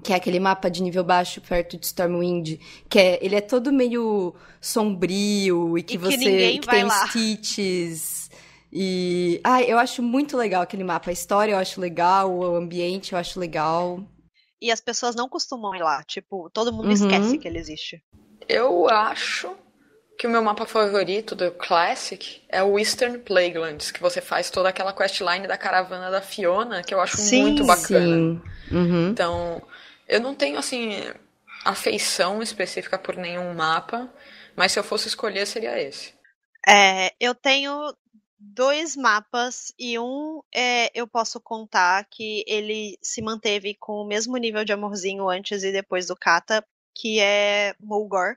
que é aquele mapa de nível baixo perto de Stormwind, que é, ele é todo meio sombrio e que, e que você que tem lá. Stitches e, ah, eu acho muito legal aquele mapa. A história eu acho legal, o ambiente eu acho legal. E as pessoas não costumam ir lá. Tipo, todo mundo uhum. esquece que ele existe. Eu acho que o meu mapa favorito do Classic é o Eastern Playgrounds, que você faz toda aquela questline da caravana da Fiona, que eu acho sim, muito bacana. Uhum. Então, eu não tenho, assim, afeição específica por nenhum mapa, mas se eu fosse escolher, seria esse. É, eu tenho dois mapas e um é, eu posso contar que ele se manteve com o mesmo nível de amorzinho antes e depois do Kata, que é Mulgore,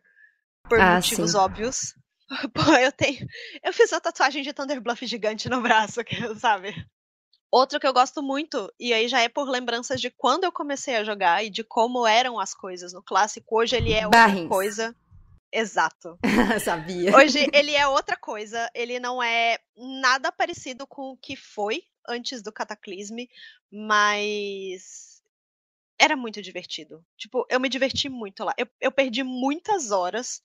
por ah, motivos sim. óbvios. Pô, eu tenho. Eu fiz a tatuagem de Thunder Bluff gigante no braço, sabe? Outro que eu gosto muito, e aí já é por lembranças de quando eu comecei a jogar e de como eram as coisas no clássico. Hoje ele é outra coisa. Exato. Sabia. Hoje ele é outra coisa, ele não é nada parecido com o que foi antes do cataclisme, mas era muito divertido. Tipo, eu me diverti muito lá. Eu, eu perdi muitas horas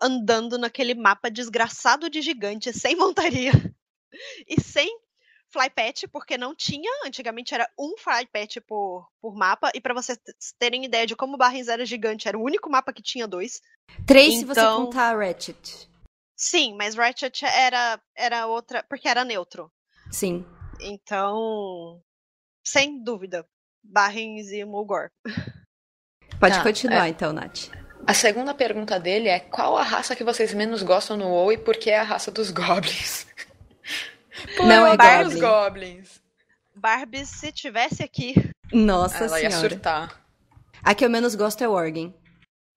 andando naquele mapa desgraçado de gigante, sem montaria e sem flypatch, porque não tinha. Antigamente era um flypatch por, por mapa. E para vocês terem ideia de como o Barrens era gigante, era o único mapa que tinha dois. Três então... se você então contar a Ratchet. Sim, mas Ratchet era, era outra. Porque era neutro. Sim. Então. Sem dúvida. Barrens e Mulgore. Pode tá, continuar é... então, Nath. A segunda pergunta dele é: qual a raça que vocês menos gostam no WoW e por que é a raça dos goblins? não é Barbies Goblins. Barbies, se tivesse aqui. Nossa Ela senhora. Ela ia surtar. A que eu menos gosto é o Organ.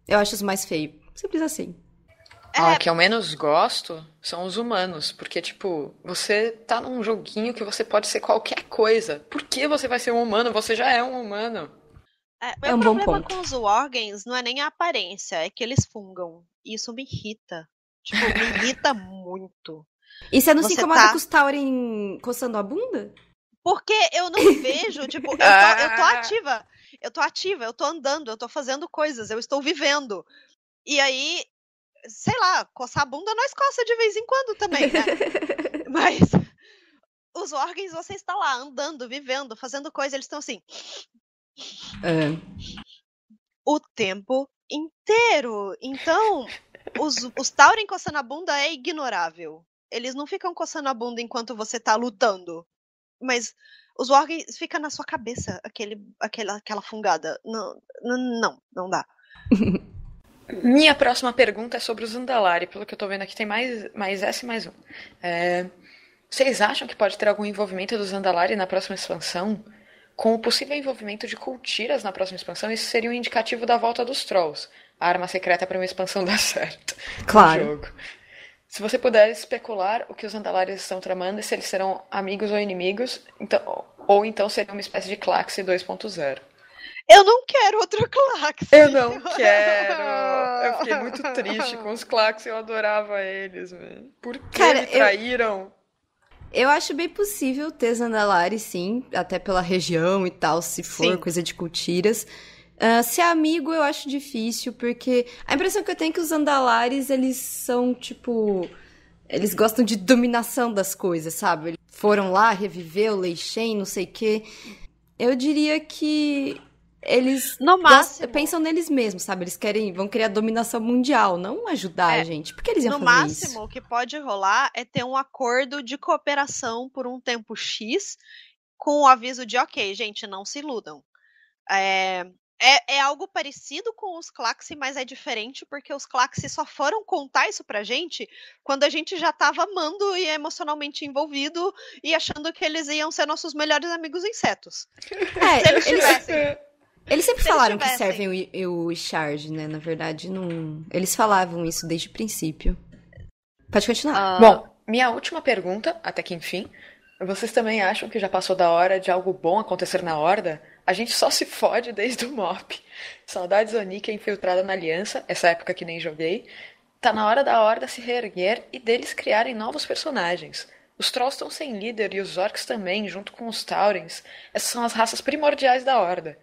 Eu acho os mais feios. Simples assim. É... que eu menos gosto são os humanos, porque, tipo, você tá num joguinho que você pode ser qualquer coisa. Por que você vai ser um humano? Você já é um humano. É, meu é um problema com os organs não é nem a aparência, é que eles fungam. Isso me irrita. Tipo, me irrita muito. E você não se incomoda tá... com os Tauren coçando a bunda? Porque eu não vejo, tipo, eu tô, eu tô ah. ativa. Eu tô ativa, eu tô andando, eu tô fazendo coisas, eu estou vivendo. E aí, sei lá, coçar a bunda nós coça de vez em quando também, né? Mas os órgãos, você está lá andando, vivendo, fazendo coisas, eles estão assim. É. O tempo inteiro. Então, os, os Tauren coçando a bunda é ignorável eles não ficam coçando a bunda enquanto você tá lutando. Mas os wargs fica na sua cabeça aquele, aquela, aquela fungada. Não, não, não dá. Minha próxima pergunta é sobre os Andalari. Pelo que eu tô vendo aqui, tem mais, mais S e mais um. É, vocês acham que pode ter algum envolvimento dos Andalari na próxima expansão? Com o possível envolvimento de cultiras na próxima expansão, isso seria um indicativo da volta dos Trolls. A arma secreta para uma expansão dar certo. Claro. Se você puder especular o que os Andalares estão tramando se eles serão amigos ou inimigos, então, ou então seria uma espécie de Claxi 2.0. Eu não quero outro Claxi. Eu não quero. Eu fiquei muito triste com os Claxi, eu adorava eles, velho. Por que Cara, me traíram? Eu... eu... acho bem possível ter Zandalari, sim, até pela região e tal, se for sim. coisa de cultiras. Uh, ser amigo eu acho difícil, porque a impressão que eu tenho é que os Andalares, eles são tipo. Eles gostam de dominação das coisas, sabe? Eles foram lá, reviveu, leixem, não sei o quê. Eu diria que eles gostam, pensam neles mesmos, sabe? Eles querem, vão criar dominação mundial, não ajudar é, a gente. Porque eles iam no fazer máximo, isso? No máximo, o que pode rolar é ter um acordo de cooperação por um tempo X, com o aviso de, ok, gente, não se iludam. É, é, é, algo parecido com os Claxi, mas é diferente porque os Claxi só foram contar isso pra gente quando a gente já tava amando e emocionalmente envolvido e achando que eles iam ser nossos melhores amigos insetos. É, Se eles tivessem. Eles sempre Se falaram eles que servem o, o Charge, né? Na verdade, não. Eles falavam isso desde o princípio. Pode continuar. Uh, Bom, minha última pergunta, até que enfim. Vocês também acham que já passou da hora de algo bom acontecer na Horda? A gente só se fode desde o MOP. Saudades Onika é infiltrada na aliança, essa época que nem joguei. Tá na hora da Horda se reerguer e deles criarem novos personagens. Os Trolls estão sem líder e os Orcs também, junto com os Taurens. Essas são as raças primordiais da Horda.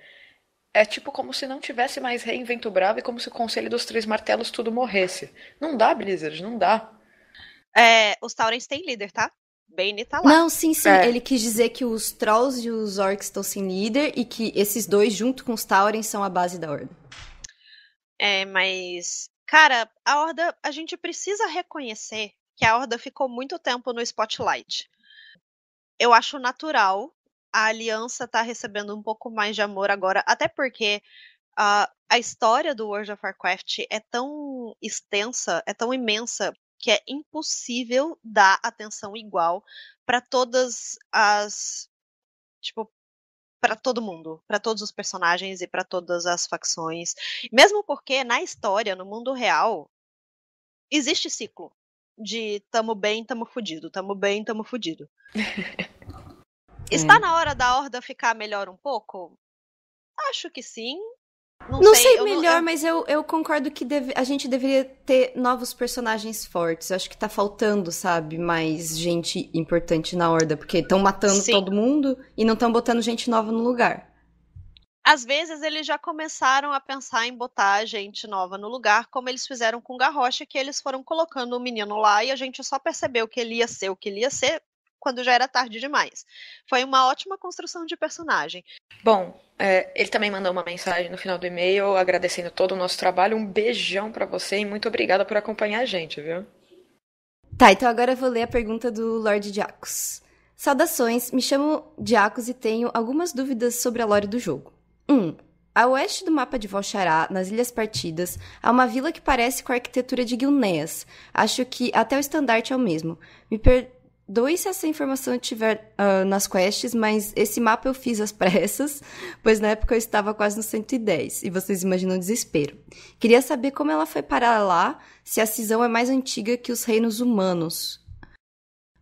É tipo como se não tivesse mais reinvento bravo e como se o Conselho dos Três Martelos tudo morresse. Não dá, Blizzard, não dá. É, os Taurens têm líder, tá? Bane tá lá. Não, sim, sim. É. Ele quis dizer que os Trolls e os Orcs estão sem líder e que esses dois, junto com os Tauren, são a base da Horda. É, mas. Cara, a Horda, a gente precisa reconhecer que a Horda ficou muito tempo no spotlight. Eu acho natural a aliança tá recebendo um pouco mais de amor agora, até porque uh, a história do World of Warcraft é tão extensa, é tão imensa, que é impossível dar atenção igual para todas as tipo para todo mundo, para todos os personagens e para todas as facções. Mesmo porque na história, no mundo real, existe ciclo de tamo bem, tamo fudido, tamo bem, tamo fudido. Está hum. na hora da horda ficar melhor um pouco? Acho que sim. Não, não sei, sei melhor, não, eu... mas eu, eu concordo que deve, a gente deveria ter novos personagens fortes. Eu acho que tá faltando, sabe, mais gente importante na horda, porque estão matando Sim. todo mundo e não estão botando gente nova no lugar. Às vezes eles já começaram a pensar em botar gente nova no lugar, como eles fizeram com Garrocha, que eles foram colocando o menino lá e a gente só percebeu que ele ia ser o que ele ia ser quando já era tarde demais. Foi uma ótima construção de personagem. Bom, é, ele também mandou uma mensagem no final do e-mail agradecendo todo o nosso trabalho. Um beijão para você e muito obrigada por acompanhar a gente, viu? Tá, então agora eu vou ler a pergunta do Lord Diacos. Saudações, me chamo Diacos e tenho algumas dúvidas sobre a lore do jogo. 1. Um, a oeste do mapa de Valchará, nas Ilhas Partidas, há uma vila que parece com a arquitetura de Guilnéas. Acho que até o estandarte é o mesmo. Me per Doe se essa informação tiver uh, nas quests, mas esse mapa eu fiz às pressas, pois na época eu estava quase no 110, e vocês imaginam o desespero. Queria saber como ela foi parar lá, se a cisão é mais antiga que os reinos humanos.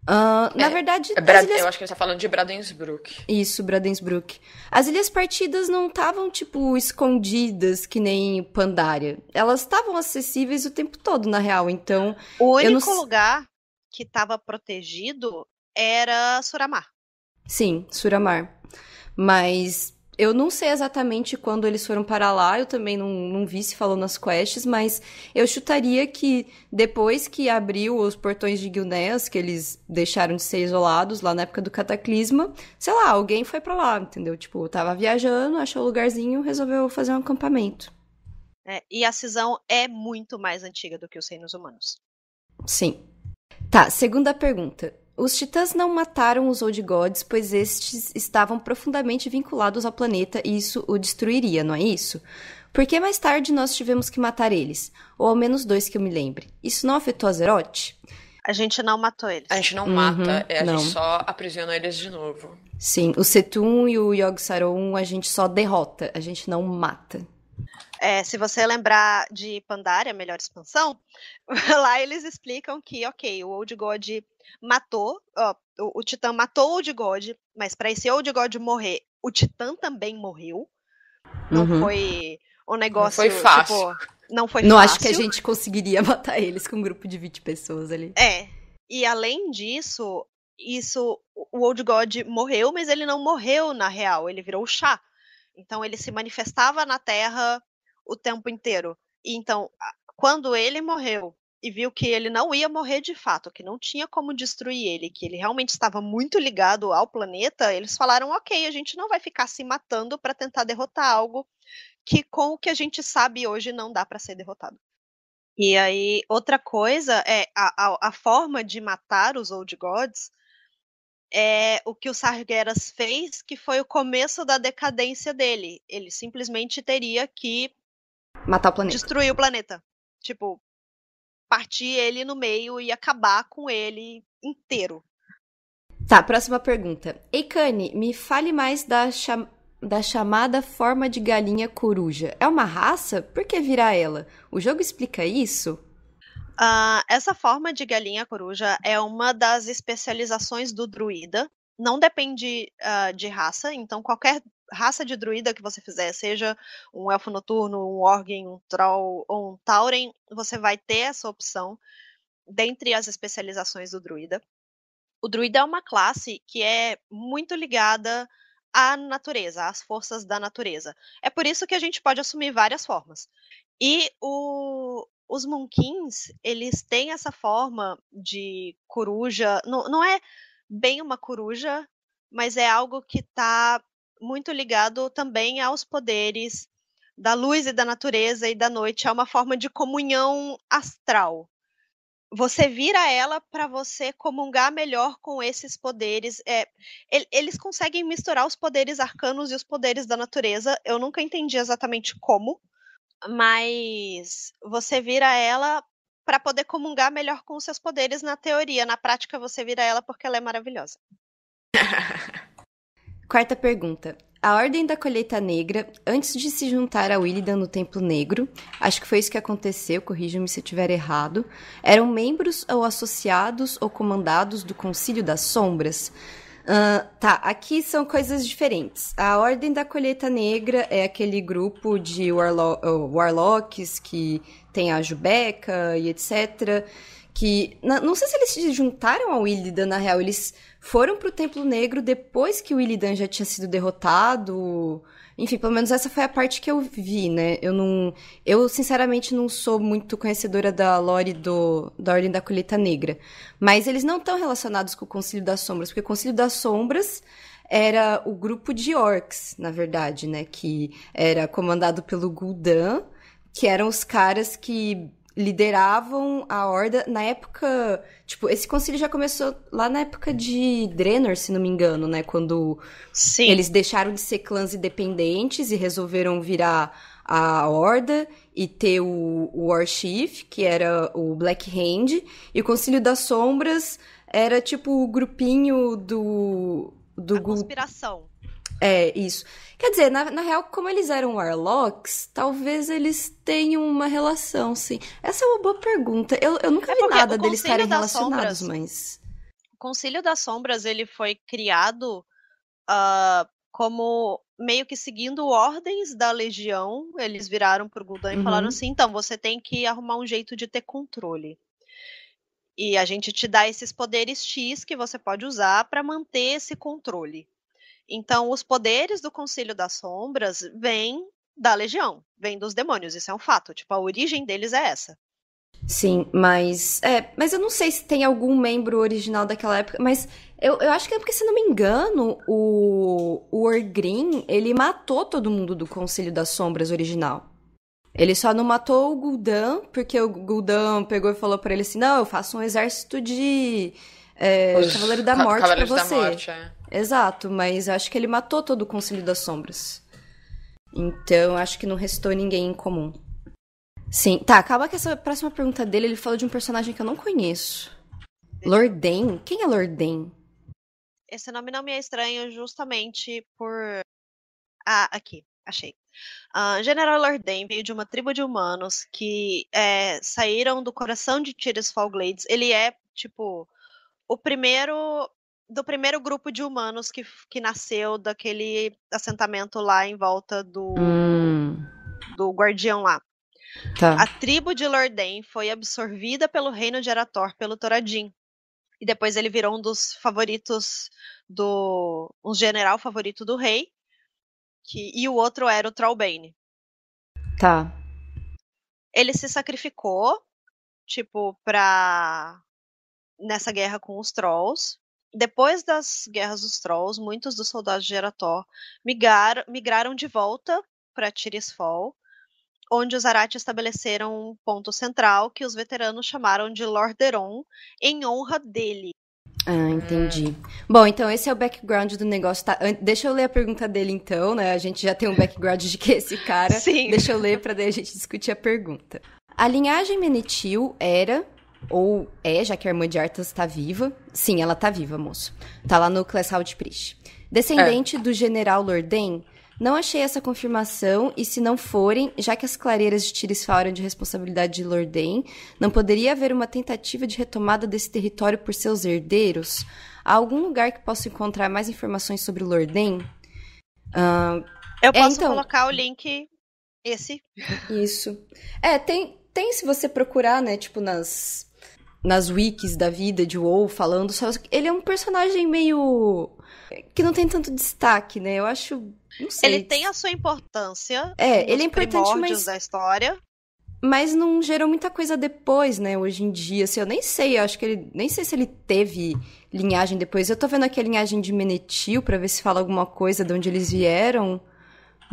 Uh, é, na verdade, é Brad... ilhas... eu acho que você está falando de Bradensbrook. Isso, Bradensbrook. As Ilhas Partidas não estavam, tipo, escondidas que nem Pandaria. Elas estavam acessíveis o tempo todo, na real, então... O único não... lugar que estava protegido era Suramar. Sim, Suramar. Mas eu não sei exatamente quando eles foram para lá, eu também não, não vi se falou nas quests, mas eu chutaria que depois que abriu os portões de Guilnéas, que eles deixaram de ser isolados lá na época do cataclisma, sei lá, alguém foi para lá, entendeu? Tipo, tava viajando, achou o um lugarzinho, resolveu fazer um acampamento. É, e a cisão é muito mais antiga do que os reinos humanos. Sim. Tá, segunda pergunta. Os titãs não mataram os Old Gods, pois estes estavam profundamente vinculados ao planeta e isso o destruiria, não é isso? Por que mais tarde nós tivemos que matar eles? Ou ao menos dois que eu me lembre. Isso não afetou Azeroth? A gente não matou eles. A gente não uhum, mata, é, a não. gente só aprisiona eles de novo. Sim, o Setun e o Yogg-Saron a gente só derrota, a gente não mata. É, se você lembrar de Pandaria, melhor expansão, lá eles explicam que, ok, o Old God matou, ó, o, o Titã matou o Old God, mas para esse Old God morrer, o Titã também morreu. Não uhum. foi um negócio. Não foi tipo, fácil. Tipo, não foi não fácil. acho que a gente conseguiria matar eles com um grupo de 20 pessoas ali. É. E além disso, isso. O Old God morreu, mas ele não morreu na real, ele virou o chá. Então ele se manifestava na Terra o tempo inteiro. E, então, quando ele morreu e viu que ele não ia morrer de fato, que não tinha como destruir ele, que ele realmente estava muito ligado ao planeta, eles falaram: ok, a gente não vai ficar se matando para tentar derrotar algo que com o que a gente sabe hoje não dá para ser derrotado. E aí, outra coisa é a, a, a forma de matar os Old Gods é o que o Sargeras fez, que foi o começo da decadência dele. Ele simplesmente teria que matar o planeta. Destruir o planeta. Tipo, partir ele no meio e acabar com ele inteiro. Tá, próxima pergunta. Eikane, me fale mais da, cham da chamada forma de galinha coruja. É uma raça? Por que virar ela? O jogo explica isso? Uh, essa forma de galinha coruja é uma das especializações do druida. Não depende uh, de raça, então qualquer raça de druida que você fizer, seja um elfo noturno, um orgin, um troll ou um tauren, você vai ter essa opção dentre as especializações do druida. O druida é uma classe que é muito ligada à natureza, às forças da natureza. É por isso que a gente pode assumir várias formas. E o, os monkins eles têm essa forma de coruja, não, não é bem uma coruja, mas é algo que está muito ligado também aos poderes da luz e da natureza e da noite, é uma forma de comunhão astral. Você vira ela para você comungar melhor com esses poderes. É, eles conseguem misturar os poderes arcanos e os poderes da natureza. Eu nunca entendi exatamente como, mas você vira ela para poder comungar melhor com os seus poderes na teoria. Na prática, você vira ela porque ela é maravilhosa. Quarta pergunta. A Ordem da Colheita Negra, antes de se juntar a Willidan no Templo Negro, acho que foi isso que aconteceu, corrija-me se eu estiver errado, eram membros ou associados ou comandados do Concílio das Sombras. Uh, tá, aqui são coisas diferentes. A Ordem da Colheita Negra é aquele grupo de warlo oh, warlocks que tem a Jubeca e etc. Que. não sei se eles se juntaram ao Illidan, na real. Eles foram pro Templo Negro depois que o Illidan já tinha sido derrotado. Enfim, pelo menos essa foi a parte que eu vi, né? Eu não. Eu, sinceramente, não sou muito conhecedora da lore do, da Ordem da Colheita Negra. Mas eles não estão relacionados com o Conselho das Sombras, porque o Conselho das Sombras era o grupo de orcs, na verdade, né? Que era comandado pelo Gul'dan, que eram os caras que lideravam a horda na época, tipo, esse concílio já começou lá na época de Drenor, se não me engano, né, quando Sim. eles deixaram de ser clãs independentes e resolveram virar a horda e ter o, o War Chief, que era o Black Hand, e o Concílio das Sombras era tipo o grupinho do do a conspiração é, isso. Quer dizer, na, na, real, como eles eram Warlocks, talvez eles tenham uma relação, sim. Essa é uma boa pergunta. Eu, eu nunca é vi nada deles estarem relacionados, sombras, mas. O Conselho das Sombras ele foi criado uh, como meio que seguindo ordens da Legião. Eles viraram pro Gul'dan uhum. e falaram uhum. assim: então, você tem que arrumar um jeito de ter controle. E a gente te dá esses poderes X que você pode usar para manter esse controle. Então, os poderes do Conselho das Sombras vêm da Legião, vêm dos demônios, isso é um fato. Tipo, a origem deles é essa. Sim, mas. É, mas eu não sei se tem algum membro original daquela época, mas eu, eu acho que é porque, se não me engano, o, o Orgrim, ele matou todo mundo do Conselho das Sombras original. Ele só não matou o Gul'dan, porque o Gul'dan pegou e falou para ele assim, não, eu faço um exército de é, Cavaleiro da Morte pra você. Da morte, é. Exato, mas acho que ele matou todo o Conselho das Sombras. Então, acho que não restou ninguém em comum. Sim, tá, acaba que essa próxima pergunta dele, ele falou de um personagem que eu não conheço. Lorden? Quem é Lorden? Esse nome não me é estranho justamente por... Ah, aqui, achei. Uh, General Lorden veio de uma tribo de humanos que é, saíram do coração de Tiras Fall Glades. Ele é, tipo, o primeiro do primeiro grupo de humanos que, que nasceu daquele assentamento lá em volta do, hum. do guardião lá. Tá. A tribo de Lorden foi absorvida pelo reino de Arator pelo Toradin. E depois ele virou um dos favoritos do. um general favorito do rei. Que, e o outro era o Trollbane. Tá. Ele se sacrificou, tipo, pra. nessa guerra com os Trolls depois das Guerras dos Trolls, muitos dos soldados de Erator migraram, migraram de volta para Tiris Fall, onde os Arati estabeleceram um ponto central que os veteranos chamaram de Lorderon, em honra dele. Ah, entendi. Bom, então esse é o background do negócio. Tá? Deixa eu ler a pergunta dele então, né? A gente já tem um background de que esse cara. Sim. Deixa eu ler para a gente discutir a pergunta. A linhagem Menetil era, ou é, já que a irmã de Arthas está viva. Sim, ela está viva, moço. Tá lá no Clessal de Prish. Descendente é. do general Lorden, não achei essa confirmação, e se não forem, já que as clareiras de Tiris falaram de responsabilidade de Lorden, não poderia haver uma tentativa de retomada desse território por seus herdeiros? Há algum lugar que possa encontrar mais informações sobre Lorden? Uh, ah, Eu é, posso é, então... colocar o link, esse. Isso. É, tem, tem se você procurar, né, tipo, nas nas wikis da vida de WoW falando, só ele é um personagem meio que não tem tanto destaque, né? Eu acho, não sei. Ele tem a sua importância. É, ele é importante, mas da história. Mas não gerou muita coisa depois, né? Hoje em dia, assim, eu nem sei, eu acho que ele nem sei se ele teve linhagem depois. Eu tô vendo aqui a linhagem de Menetil para ver se fala alguma coisa de onde eles vieram.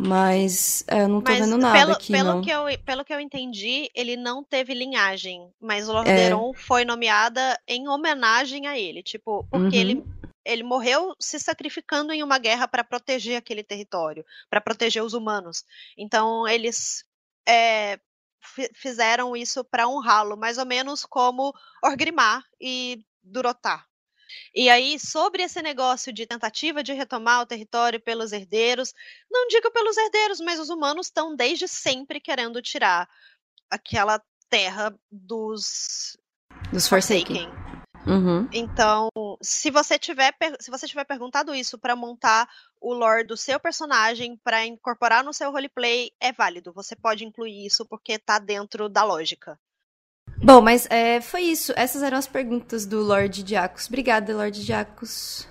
Mas é, não tô mas vendo nada pelo, aqui, pelo Que eu, pelo que eu entendi, ele não teve linhagem, mas o Lordaeron é. foi nomeada em homenagem a ele, tipo, porque uhum. ele ele morreu se sacrificando em uma guerra para proteger aquele território, para proteger os humanos. Então eles é, fizeram isso para honrá-lo, mais ou menos como Orgrimmar e Durotar. E aí, sobre esse negócio de tentativa de retomar o território pelos herdeiros, não digo pelos herdeiros, mas os humanos estão desde sempre querendo tirar aquela terra dos. Dos Forsaken. Uhum. Então, se você tiver se você tiver perguntado isso para montar o lore do seu personagem para incorporar no seu roleplay, é válido. Você pode incluir isso porque tá dentro da lógica. Bom, mas é, foi isso. Essas eram as perguntas do Lorde Diacos. Obrigada, Lorde Diacos.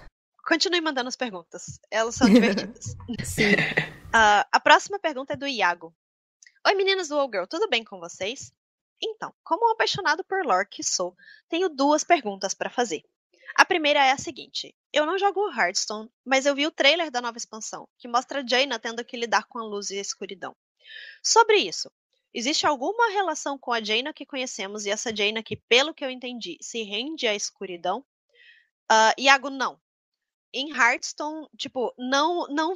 Continue mandando as perguntas. Elas são divertidas. Sim. Uh, a próxima pergunta é do Iago. Oi, meninas do All Girl, tudo bem com vocês? Então, como um apaixonado por lore que sou, tenho duas perguntas para fazer. A primeira é a seguinte: eu não jogo Hearthstone, mas eu vi o trailer da nova expansão, que mostra Jaina tendo que lidar com a luz e a escuridão. Sobre isso, Existe alguma relação com a Jaina que conhecemos e essa Jaina que, pelo que eu entendi, se rende à escuridão? Uh, Iago, não. Em Hearthstone, tipo, não, não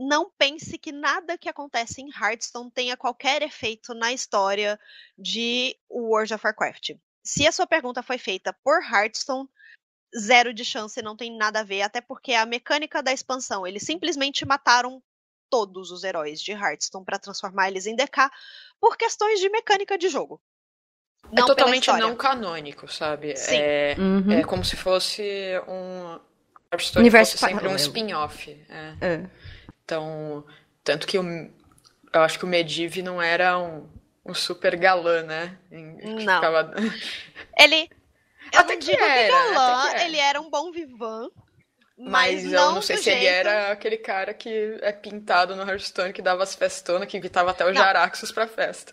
não pense que nada que acontece em Hearthstone tenha qualquer efeito na história de World of Warcraft. Se a sua pergunta foi feita por Hearthstone, zero de chance, não tem nada a ver, até porque a mecânica da expansão, eles simplesmente mataram todos os heróis de Hearthstone para transformar eles em DK por questões de mecânica de jogo. É não é totalmente não canônico, sabe? Sim. É, uhum. é como se fosse um. Hearthstone Universo fosse sempre um spin-off. É. É. Então, tanto que eu, eu acho que o Medivh não era um, um super galã, né? Não. Ficava... Ele. Eu até não digo que galã, até que era. ele era um bom vivan, mas, mas eu não, sei se jeito. ele era aquele cara que é pintado no Hearthstone, que dava as festonas, que invitava até o Jaraxos pra festa.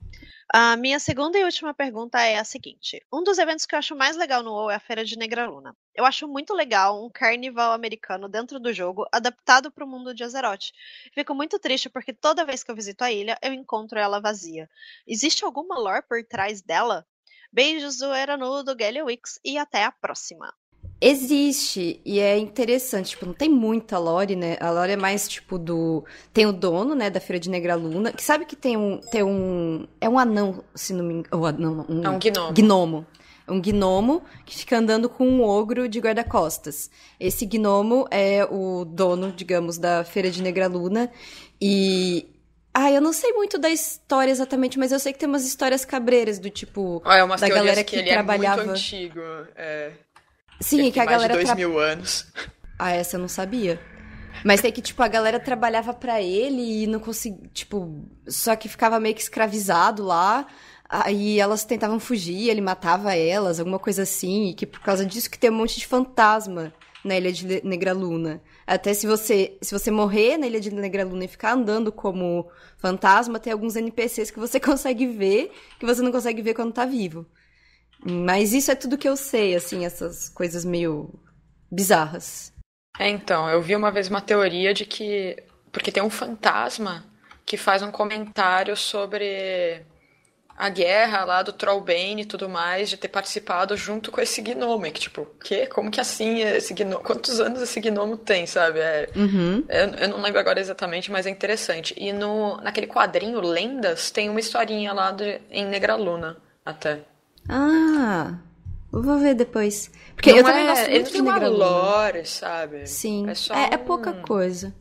A minha segunda e última pergunta é a seguinte: Um dos eventos que eu acho mais legal no WoW é a Feira de Negra Luna. Eu acho muito legal um carnival americano dentro do jogo, adaptado para o mundo de Azeroth. Fico muito triste porque toda vez que eu visito a ilha, eu encontro ela vazia. Existe alguma lore por trás dela? Beijos do Eranudo, Gally Wix e até a próxima! Existe, e é interessante, tipo, não tem muita lore, né? A lore é mais, tipo, do... Tem o dono, né, da Feira de Negra Luna, que sabe que tem um... Tem um é um anão, se não me engano. Um anão, um... É um gnomo. Gnomo é um gnomo que fica andando com um ogro de guarda-costas. Esse gnomo é o dono, digamos, da Feira de Negra Luna e ah, eu não sei muito da história exatamente, mas eu sei que tem umas histórias cabreiras do tipo ah, é da galera que, que ele trabalhava. É muito antigo, é. Sim, é que a galera. Mais de dois tra... mil anos. Ah, essa eu não sabia. Mas tem é que, tipo, a galera trabalhava para ele e não conseguia. Tipo, só que ficava meio que escravizado lá. Aí elas tentavam fugir, ele matava elas, alguma coisa assim. E que por causa disso que tem um monte de fantasma na Ilha de Negra Luna. Até se você, se você morrer na Ilha de Negra Luna e ficar andando como fantasma, tem alguns NPCs que você consegue ver, que você não consegue ver quando tá vivo. Mas isso é tudo que eu sei, assim, essas coisas meio bizarras. É, então, eu vi uma vez uma teoria de que. Porque tem um fantasma que faz um comentário sobre a guerra lá do Trollbane e tudo mais, de ter participado junto com esse gnomo. Que, tipo, o quê? Como que assim? Esse gnomo... Quantos anos esse gnomo tem, sabe? É... Uhum. Eu, eu, não lembro agora exatamente, mas é interessante. E no, naquele quadrinho Lendas tem uma historinha lá de, em Negra Luna, até. Ah, eu vou ver depois. Porque não eu também é, gosto muito ele tem de uma lore, sabe? Sim, é, é, é pouca coisa.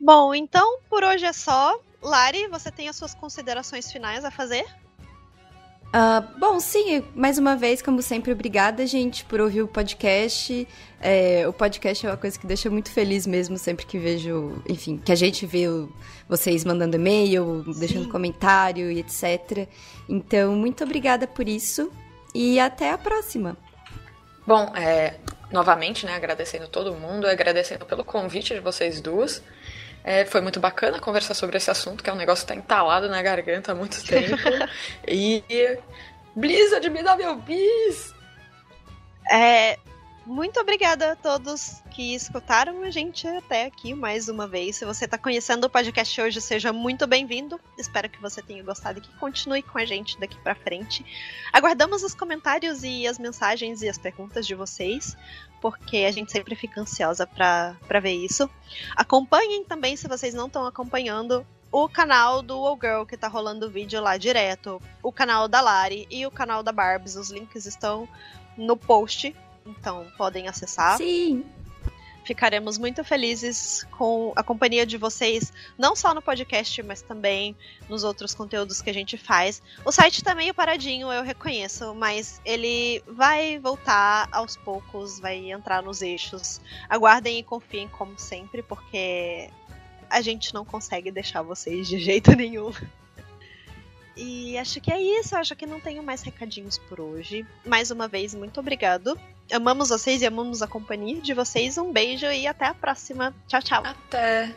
Bom, então por hoje é só. Lari, você tem as suas considerações finais a fazer? Uh, bom, sim, mais uma vez, como sempre, obrigada, gente, por ouvir o podcast. É, o podcast é uma coisa que deixa muito feliz mesmo, sempre que vejo, enfim, que a gente vê vocês mandando e-mail, sim. deixando comentário e etc. Então, muito obrigada por isso e até a próxima. Bom, é, novamente, né, agradecendo todo mundo, agradecendo pelo convite de vocês duas. É, foi muito bacana conversar sobre esse assunto, que é um negócio que tá entalado na garganta há muito tempo. e. Blizzard, me dá meu bis! É, muito obrigada a todos que escutaram a gente até aqui mais uma vez. Se você está conhecendo o podcast hoje, seja muito bem-vindo. Espero que você tenha gostado e que continue com a gente daqui para frente. Aguardamos os comentários e as mensagens e as perguntas de vocês porque a gente sempre fica ansiosa para ver isso. Acompanhem também, se vocês não estão acompanhando, o canal do All Girl, que tá rolando vídeo lá direto, o canal da Lari e o canal da Barbs. Os links estão no post, então podem acessar. Sim. Ficaremos muito felizes com a companhia de vocês, não só no podcast, mas também nos outros conteúdos que a gente faz. O site tá meio paradinho, eu reconheço, mas ele vai voltar aos poucos, vai entrar nos eixos. Aguardem e confiem, como sempre, porque a gente não consegue deixar vocês de jeito nenhum. E acho que é isso. Acho que não tenho mais recadinhos por hoje. Mais uma vez, muito obrigado. Amamos vocês e amamos a companhia de vocês. Um beijo e até a próxima. Tchau, tchau. Até.